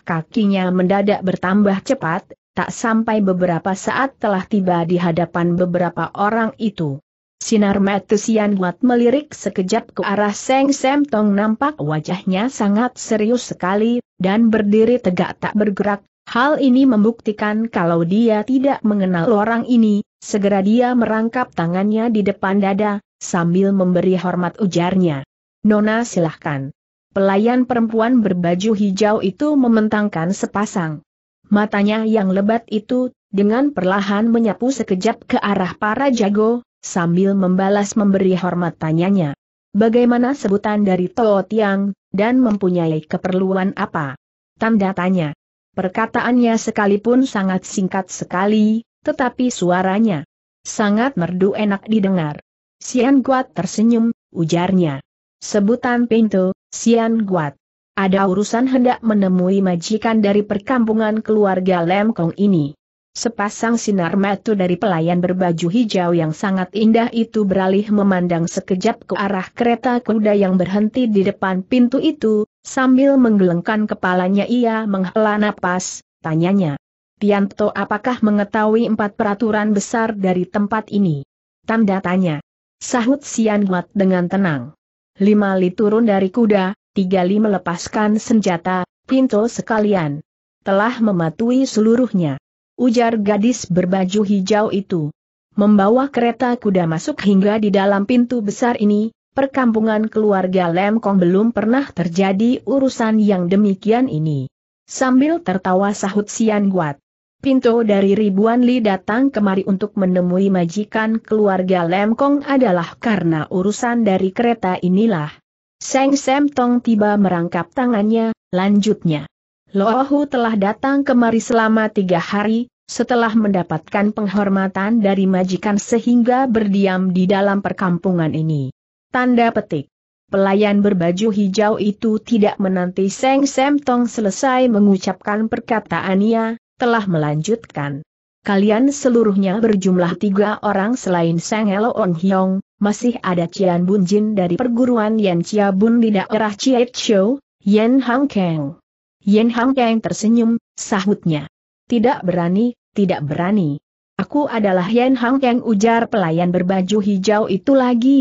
kakinya mendadak bertambah cepat, tak sampai beberapa saat telah tiba di hadapan beberapa orang itu. Sinar mata Sian Wat melirik sekejap ke arah Seng Sem Tong nampak wajahnya sangat serius sekali, dan berdiri tegak tak bergerak, hal ini membuktikan kalau dia tidak mengenal orang ini, segera dia merangkap tangannya di depan dada, sambil memberi hormat ujarnya. Nona silahkan. Pelayan perempuan berbaju hijau itu mementangkan sepasang. Matanya yang lebat itu, dengan perlahan menyapu sekejap ke arah para jago, sambil membalas memberi hormat tanyanya. Bagaimana sebutan dari Tao Tiang, dan mempunyai keperluan apa? Tanda tanya. Perkataannya sekalipun sangat singkat sekali, tetapi suaranya sangat merdu enak didengar. Sian Guat tersenyum, ujarnya. Sebutan pintu, Sian Guat. Ada urusan hendak menemui majikan dari perkampungan keluarga Lem Kong ini. Sepasang sinar mata dari pelayan berbaju hijau yang sangat indah itu beralih memandang sekejap ke arah kereta kuda yang berhenti di depan pintu itu, sambil menggelengkan kepalanya ia menghela napas, tanyanya. Tianto apakah mengetahui empat peraturan besar dari tempat ini? Tanda tanya. Sahut Sian Huat dengan tenang. Lima li turun dari kuda, tiga li melepaskan senjata, pintu sekalian. Telah mematuhi seluruhnya ujar gadis berbaju hijau itu. Membawa kereta kuda masuk hingga di dalam pintu besar ini, perkampungan keluarga Lemkong belum pernah terjadi urusan yang demikian ini. Sambil tertawa sahut Sian Guat. Pinto dari ribuan li datang kemari untuk menemui majikan keluarga Lemkong adalah karena urusan dari kereta inilah. Seng Sem Tong tiba merangkap tangannya, lanjutnya. Lohu telah datang kemari selama tiga hari, setelah mendapatkan penghormatan dari majikan sehingga berdiam di dalam perkampungan ini. Tanda petik. Pelayan berbaju hijau itu tidak menanti Seng Sem Tong selesai mengucapkan perkataannya, telah melanjutkan. Kalian seluruhnya berjumlah tiga orang selain Seng Helo On Hyong, masih ada Cian Bun Jin dari perguruan Yan Chia Bun di daerah Chiat Show, Yan Hang Keng. Yen Hang Kang tersenyum, sahutnya. Tidak berani, tidak berani. Aku adalah Yen Hang Kang ujar pelayan berbaju hijau itu lagi.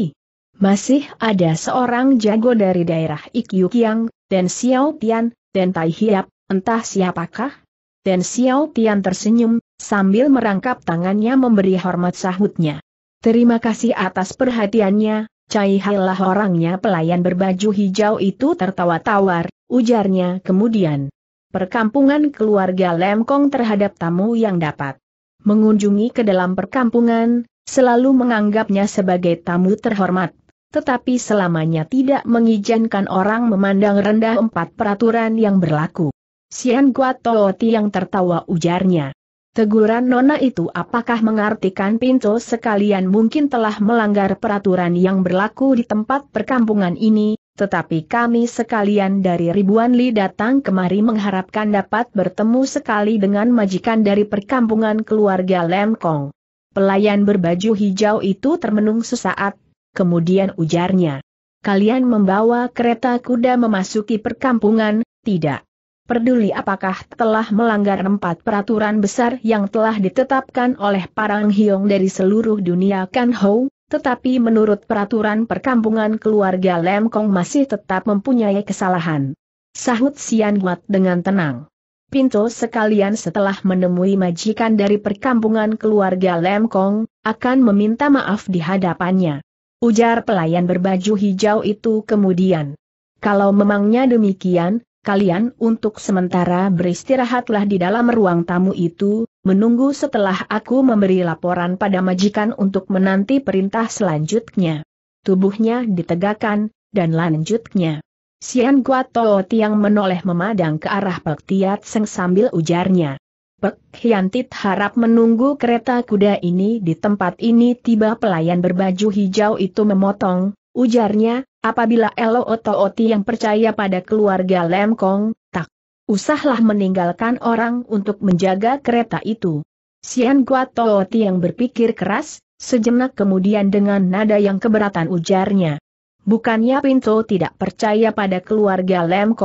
Masih ada seorang jago dari daerah Ikyu Kiang, dan Xiao Tian, dan Tai Hiap, entah siapakah? Dan Xiao Tian tersenyum, sambil merangkap tangannya memberi hormat sahutnya. Terima kasih atas perhatiannya, Cai Hailah orangnya pelayan berbaju hijau itu tertawa tawar, ujarnya kemudian. Perkampungan keluarga Lemkong terhadap tamu yang dapat mengunjungi ke dalam perkampungan, selalu menganggapnya sebagai tamu terhormat, tetapi selamanya tidak mengizinkan orang memandang rendah empat peraturan yang berlaku. Sian Guatoti yang tertawa ujarnya. Teguran Nona itu apakah mengartikan pintu sekalian mungkin telah melanggar peraturan yang berlaku di tempat perkampungan ini, tetapi kami sekalian dari ribuan li datang kemari mengharapkan dapat bertemu sekali dengan majikan dari perkampungan keluarga Lemkong. Pelayan berbaju hijau itu termenung sesaat, kemudian ujarnya. Kalian membawa kereta kuda memasuki perkampungan, tidak peduli apakah telah melanggar empat peraturan besar yang telah ditetapkan oleh para Hyong dari seluruh dunia Kan Hou, tetapi menurut peraturan perkampungan keluarga Lem Kong masih tetap mempunyai kesalahan. Sahut Sian Huat dengan tenang. Pinto sekalian setelah menemui majikan dari perkampungan keluarga Lem Kong, akan meminta maaf di hadapannya. Ujar pelayan berbaju hijau itu kemudian. Kalau memangnya demikian, kalian untuk sementara beristirahatlah di dalam ruang tamu itu, menunggu setelah aku memberi laporan pada majikan untuk menanti perintah selanjutnya. Tubuhnya ditegakkan, dan lanjutnya. Sian Guatoo Tiang menoleh memadang ke arah Pek Tiat Seng sambil ujarnya. Pek harap menunggu kereta kuda ini di tempat ini tiba pelayan berbaju hijau itu memotong, ujarnya, apabila Elo Oti yang percaya pada keluarga Lem Usahlah meninggalkan orang untuk menjaga kereta itu. Sian Guatooti yang berpikir keras, sejenak kemudian dengan nada yang keberatan ujarnya. Bukannya Pinto tidak percaya pada keluarga Lem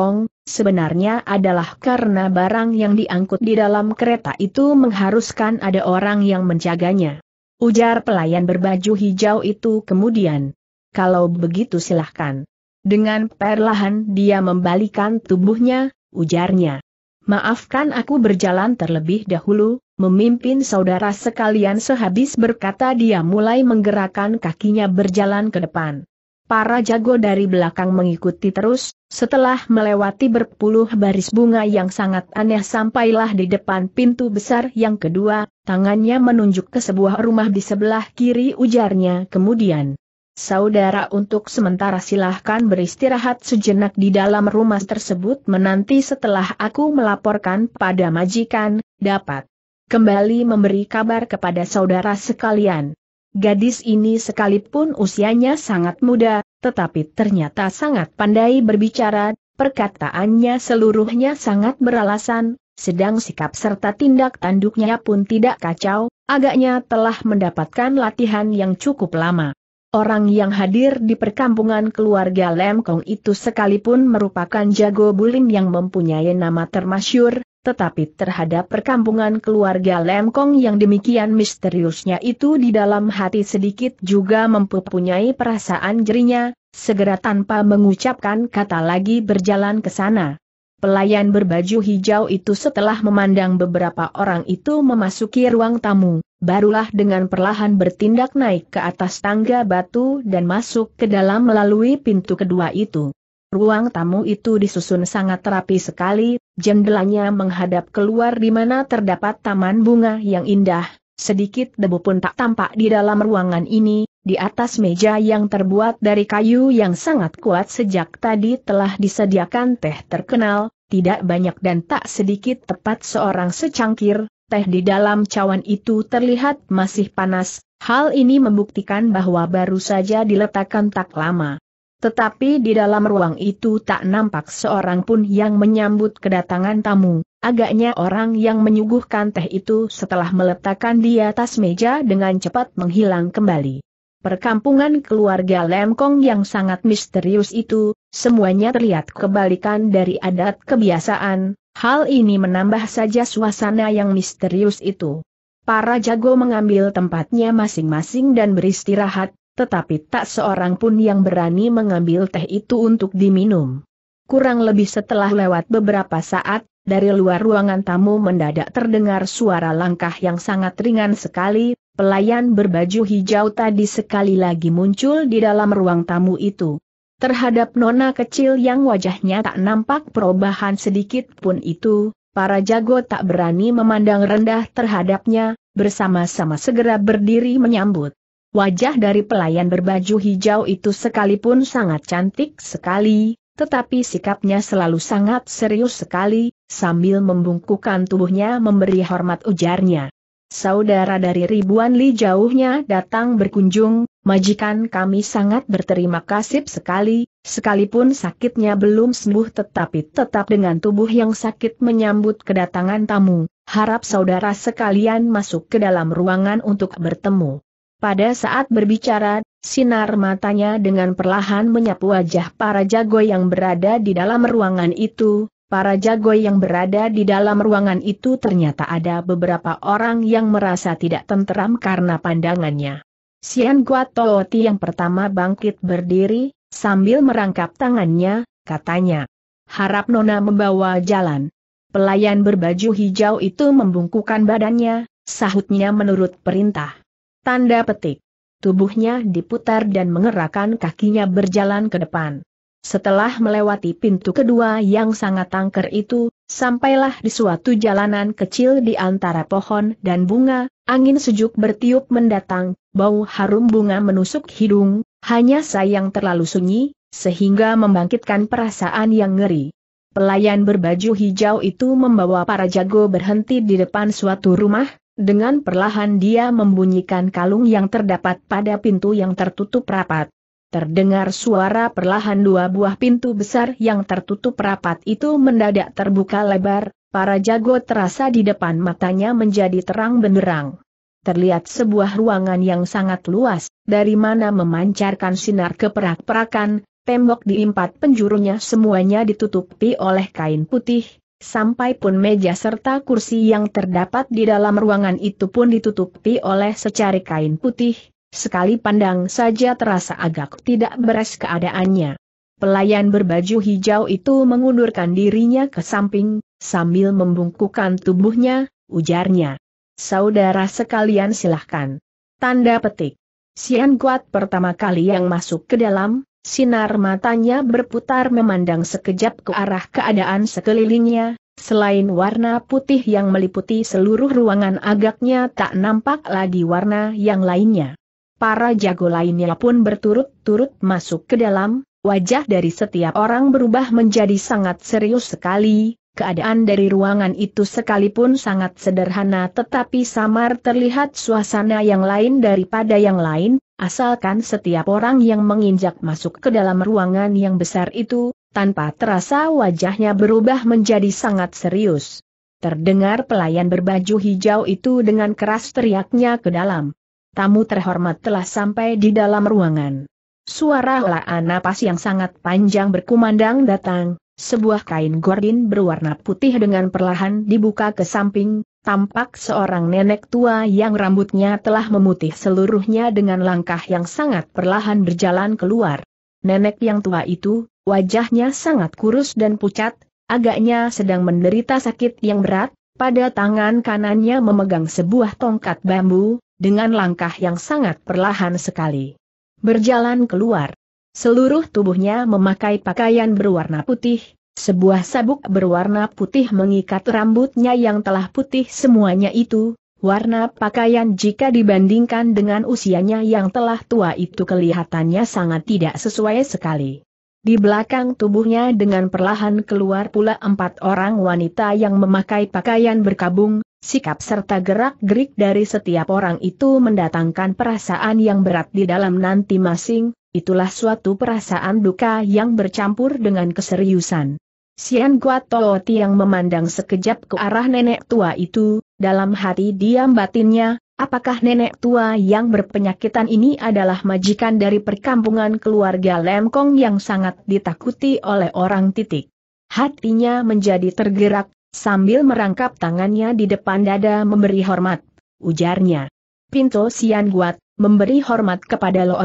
sebenarnya adalah karena barang yang diangkut di dalam kereta itu mengharuskan ada orang yang menjaganya. Ujar pelayan berbaju hijau itu kemudian. Kalau begitu silahkan. Dengan perlahan dia membalikan tubuhnya, ujarnya. Maafkan aku berjalan terlebih dahulu, memimpin saudara sekalian sehabis berkata dia mulai menggerakkan kakinya berjalan ke depan. Para jago dari belakang mengikuti terus, setelah melewati berpuluh baris bunga yang sangat aneh sampailah di depan pintu besar yang kedua, tangannya menunjuk ke sebuah rumah di sebelah kiri ujarnya kemudian. Saudara untuk sementara silahkan beristirahat sejenak di dalam rumah tersebut menanti setelah aku melaporkan pada majikan, dapat kembali memberi kabar kepada saudara sekalian. Gadis ini sekalipun usianya sangat muda, tetapi ternyata sangat pandai berbicara, perkataannya seluruhnya sangat beralasan, sedang sikap serta tindak tanduknya pun tidak kacau, agaknya telah mendapatkan latihan yang cukup lama. Orang yang hadir di perkampungan keluarga Lemkong itu sekalipun merupakan jago bulim yang mempunyai nama termasyur, tetapi terhadap perkampungan keluarga Lemkong yang demikian misteriusnya itu di dalam hati sedikit juga mempunyai perasaan jerinya, segera tanpa mengucapkan kata lagi berjalan ke sana. Pelayan berbaju hijau itu setelah memandang beberapa orang itu memasuki ruang tamu, barulah dengan perlahan bertindak naik ke atas tangga batu dan masuk ke dalam melalui pintu kedua itu. Ruang tamu itu disusun sangat rapi sekali, jendelanya menghadap keluar di mana terdapat taman bunga yang indah, sedikit debu pun tak tampak di dalam ruangan ini, di atas meja yang terbuat dari kayu yang sangat kuat sejak tadi telah disediakan teh terkenal, tidak banyak dan tak sedikit tepat seorang secangkir, teh di dalam cawan itu terlihat masih panas, hal ini membuktikan bahwa baru saja diletakkan tak lama. Tetapi di dalam ruang itu tak nampak seorang pun yang menyambut kedatangan tamu, agaknya orang yang menyuguhkan teh itu setelah meletakkan di atas meja dengan cepat menghilang kembali. Perkampungan keluarga Lemkong yang sangat misterius itu, semuanya terlihat kebalikan dari adat kebiasaan, Hal ini menambah saja suasana yang misterius itu. Para jago mengambil tempatnya masing-masing dan beristirahat, tetapi tak seorang pun yang berani mengambil teh itu untuk diminum. Kurang lebih setelah lewat beberapa saat, dari luar ruangan tamu mendadak terdengar suara langkah yang sangat ringan sekali, pelayan berbaju hijau tadi sekali lagi muncul di dalam ruang tamu itu. Terhadap nona kecil yang wajahnya tak nampak perubahan sedikit pun itu, para jago tak berani memandang rendah terhadapnya, bersama-sama segera berdiri menyambut. Wajah dari pelayan berbaju hijau itu sekalipun sangat cantik sekali, tetapi sikapnya selalu sangat serius sekali, sambil membungkukkan tubuhnya memberi hormat ujarnya. Saudara dari ribuan li jauhnya datang berkunjung, Majikan kami sangat berterima kasih sekali, sekalipun sakitnya belum sembuh tetapi tetap dengan tubuh yang sakit menyambut kedatangan tamu, harap saudara sekalian masuk ke dalam ruangan untuk bertemu. Pada saat berbicara, sinar matanya dengan perlahan menyapu wajah para jago yang berada di dalam ruangan itu, Para jago yang berada di dalam ruangan itu ternyata ada beberapa orang yang merasa tidak tenteram karena pandangannya. Sian Guatoti yang pertama bangkit berdiri, sambil merangkap tangannya, katanya. Harap Nona membawa jalan. Pelayan berbaju hijau itu membungkukan badannya, sahutnya menurut perintah. Tanda petik. Tubuhnya diputar dan mengerahkan kakinya berjalan ke depan. Setelah melewati pintu kedua yang sangat tangker itu, sampailah di suatu jalanan kecil di antara pohon dan bunga, angin sejuk bertiup mendatang, bau harum bunga menusuk hidung, hanya sayang terlalu sunyi, sehingga membangkitkan perasaan yang ngeri. Pelayan berbaju hijau itu membawa para jago berhenti di depan suatu rumah, dengan perlahan dia membunyikan kalung yang terdapat pada pintu yang tertutup rapat. Terdengar suara perlahan dua buah pintu besar yang tertutup rapat itu mendadak terbuka lebar, para jago terasa di depan matanya menjadi terang benderang. Terlihat sebuah ruangan yang sangat luas, dari mana memancarkan sinar keperak-perakan, tembok di empat penjurunya semuanya ditutupi oleh kain putih, sampai pun meja serta kursi yang terdapat di dalam ruangan itu pun ditutupi oleh secari kain putih, Sekali pandang saja terasa agak tidak beres keadaannya. Pelayan berbaju hijau itu mengundurkan dirinya ke samping, sambil membungkukkan tubuhnya, ujarnya. Saudara sekalian silahkan. Tanda petik. Sian Kuat pertama kali yang masuk ke dalam, sinar matanya berputar memandang sekejap ke arah keadaan sekelilingnya, selain warna putih yang meliputi seluruh ruangan agaknya tak nampak lagi warna yang lainnya. Para jago lainnya pun berturut-turut masuk ke dalam, wajah dari setiap orang berubah menjadi sangat serius sekali, keadaan dari ruangan itu sekalipun sangat sederhana tetapi samar terlihat suasana yang lain daripada yang lain, asalkan setiap orang yang menginjak masuk ke dalam ruangan yang besar itu, tanpa terasa wajahnya berubah menjadi sangat serius. Terdengar pelayan berbaju hijau itu dengan keras teriaknya ke dalam tamu terhormat telah sampai di dalam ruangan. Suara helaan napas yang sangat panjang berkumandang datang, sebuah kain gordin berwarna putih dengan perlahan dibuka ke samping, tampak seorang nenek tua yang rambutnya telah memutih seluruhnya dengan langkah yang sangat perlahan berjalan keluar. Nenek yang tua itu, wajahnya sangat kurus dan pucat, agaknya sedang menderita sakit yang berat, pada tangan kanannya memegang sebuah tongkat bambu, dengan langkah yang sangat perlahan sekali. Berjalan keluar. Seluruh tubuhnya memakai pakaian berwarna putih, sebuah sabuk berwarna putih mengikat rambutnya yang telah putih semuanya itu, warna pakaian jika dibandingkan dengan usianya yang telah tua itu kelihatannya sangat tidak sesuai sekali. Di belakang tubuhnya dengan perlahan keluar pula empat orang wanita yang memakai pakaian berkabung, Sikap serta gerak-gerik dari setiap orang itu mendatangkan perasaan yang berat di dalam nanti masing, itulah suatu perasaan duka yang bercampur dengan keseriusan. Sian Guatooti yang memandang sekejap ke arah nenek tua itu, dalam hati diam batinnya, apakah nenek tua yang berpenyakitan ini adalah majikan dari perkampungan keluarga Lemkong yang sangat ditakuti oleh orang titik. Hatinya menjadi tergerak, sambil merangkap tangannya di depan dada memberi hormat. Ujarnya. Pinto Sian Guat, memberi hormat kepada Lo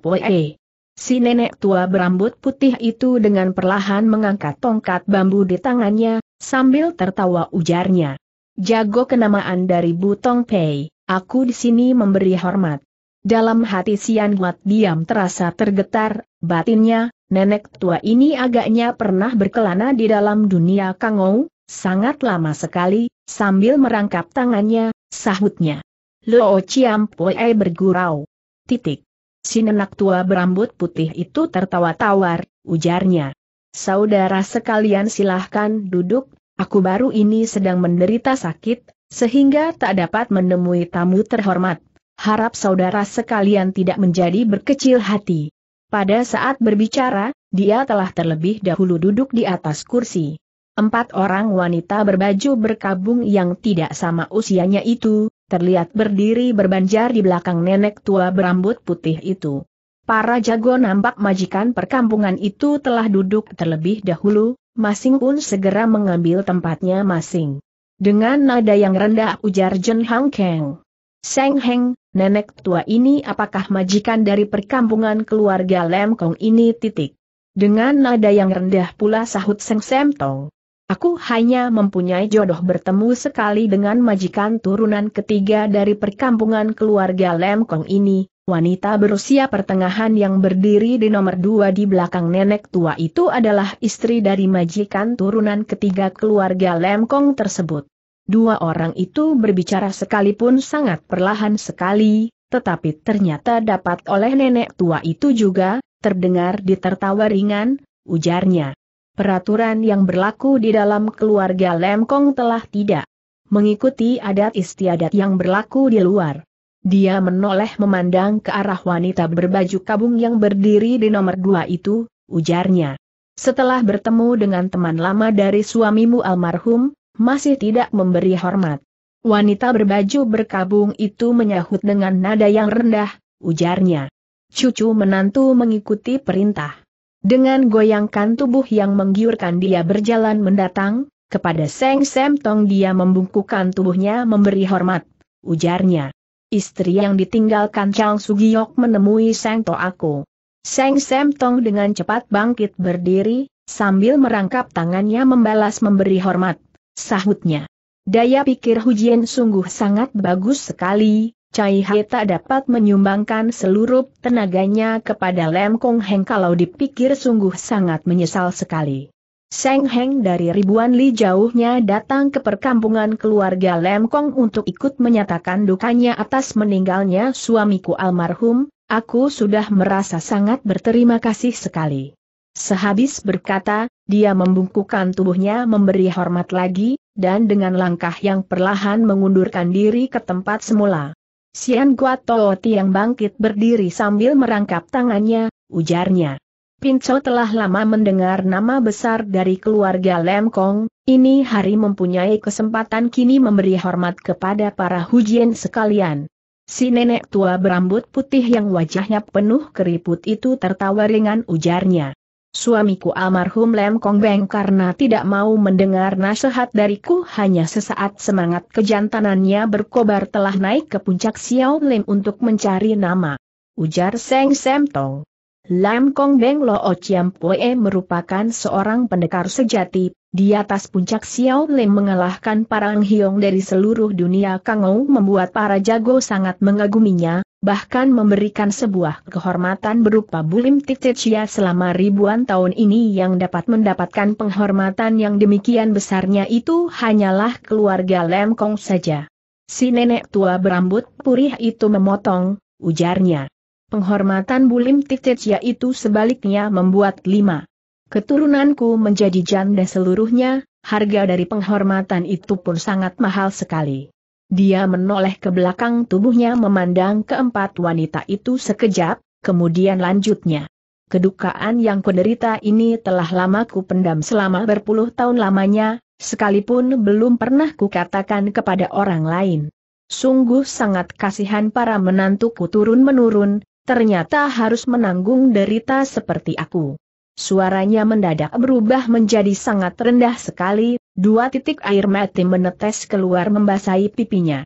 Poe. Si nenek tua berambut putih itu dengan perlahan mengangkat tongkat bambu di tangannya, sambil tertawa ujarnya. Jago kenamaan dari Butong Pei, aku di sini memberi hormat. Dalam hati Sian Guat diam terasa tergetar, batinnya, nenek tua ini agaknya pernah berkelana di dalam dunia kangou, Sangat lama sekali, sambil merangkap tangannya, sahutnya. Chiam Chiampoe bergurau. Titik. Si nenek tua berambut putih itu tertawa tawar, ujarnya. Saudara sekalian silahkan duduk, aku baru ini sedang menderita sakit, sehingga tak dapat menemui tamu terhormat. Harap saudara sekalian tidak menjadi berkecil hati. Pada saat berbicara, dia telah terlebih dahulu duduk di atas kursi. Empat orang wanita berbaju berkabung yang tidak sama usianya itu, terlihat berdiri berbanjar di belakang nenek tua berambut putih itu. Para jago nampak majikan perkampungan itu telah duduk terlebih dahulu, masing pun segera mengambil tempatnya masing. Dengan nada yang rendah ujar Jen Hang Kang. Seng Heng, nenek tua ini apakah majikan dari perkampungan keluarga Lem Kong ini titik. Dengan nada yang rendah pula sahut Seng Sem Tong. Aku hanya mempunyai jodoh bertemu sekali dengan majikan turunan ketiga dari perkampungan keluarga Lemkong ini, wanita berusia pertengahan yang berdiri di nomor dua di belakang nenek tua itu adalah istri dari majikan turunan ketiga keluarga Lemkong tersebut. Dua orang itu berbicara sekalipun sangat perlahan sekali, tetapi ternyata dapat oleh nenek tua itu juga, terdengar ditertawa ringan, ujarnya. Peraturan yang berlaku di dalam keluarga Lemkong telah tidak mengikuti adat istiadat yang berlaku di luar. Dia menoleh memandang ke arah wanita berbaju kabung yang berdiri di nomor dua itu, ujarnya. Setelah bertemu dengan teman lama dari suamimu almarhum, masih tidak memberi hormat. Wanita berbaju berkabung itu menyahut dengan nada yang rendah, ujarnya. Cucu menantu mengikuti perintah. Dengan goyangkan tubuh yang menggiurkan dia berjalan mendatang, kepada Seng Sem Tong dia membungkukkan tubuhnya memberi hormat, ujarnya. Istri yang ditinggalkan Chang Sugiok menemui Seng To aku. Seng Sem Tong dengan cepat bangkit berdiri, sambil merangkap tangannya membalas memberi hormat, sahutnya. Daya pikir Hujian sungguh sangat bagus sekali, Cai He tak dapat menyumbangkan seluruh tenaganya kepada Lem Kong Heng kalau dipikir sungguh sangat menyesal sekali. Seng Heng dari ribuan li jauhnya datang ke perkampungan keluarga Lem Kong untuk ikut menyatakan dukanya atas meninggalnya suamiku almarhum, aku sudah merasa sangat berterima kasih sekali. Sehabis berkata, dia membungkukan tubuhnya memberi hormat lagi, dan dengan langkah yang perlahan mengundurkan diri ke tempat semula. Sian Guo yang bangkit berdiri sambil merangkap tangannya, ujarnya. Pinco telah lama mendengar nama besar dari keluarga Lemkong, ini hari mempunyai kesempatan kini memberi hormat kepada para hujian sekalian. Si nenek tua berambut putih yang wajahnya penuh keriput itu tertawa ringan ujarnya. Suamiku almarhum Lem Kong Beng karena tidak mau mendengar nasihat dariku hanya sesaat semangat kejantanannya berkobar telah naik ke puncak Xiao Lim untuk mencari nama. Ujar Seng Sem Tong. Lam Kong Beng Lo Chiam Pue merupakan seorang pendekar sejati, di atas puncak Xiao Lim mengalahkan para hiong dari seluruh dunia Kangou membuat para jago sangat mengaguminya, bahkan memberikan sebuah kehormatan berupa bulim titia selama ribuan tahun ini yang dapat mendapatkan penghormatan yang demikian besarnya itu hanyalah keluarga Lam Kong saja. Si nenek tua berambut purih itu memotong, ujarnya. Penghormatan Bulim Titit yaitu sebaliknya membuat lima. Keturunanku menjadi janda seluruhnya, harga dari penghormatan itu pun sangat mahal sekali. Dia menoleh ke belakang tubuhnya memandang keempat wanita itu sekejap, kemudian lanjutnya. Kedukaan yang kuderita ini telah lama ku pendam selama berpuluh tahun lamanya, sekalipun belum pernah kukatakan kepada orang lain. Sungguh sangat kasihan para menantuku turun-menurun, ternyata harus menanggung derita seperti aku. Suaranya mendadak berubah menjadi sangat rendah sekali, dua titik air mati menetes keluar membasahi pipinya.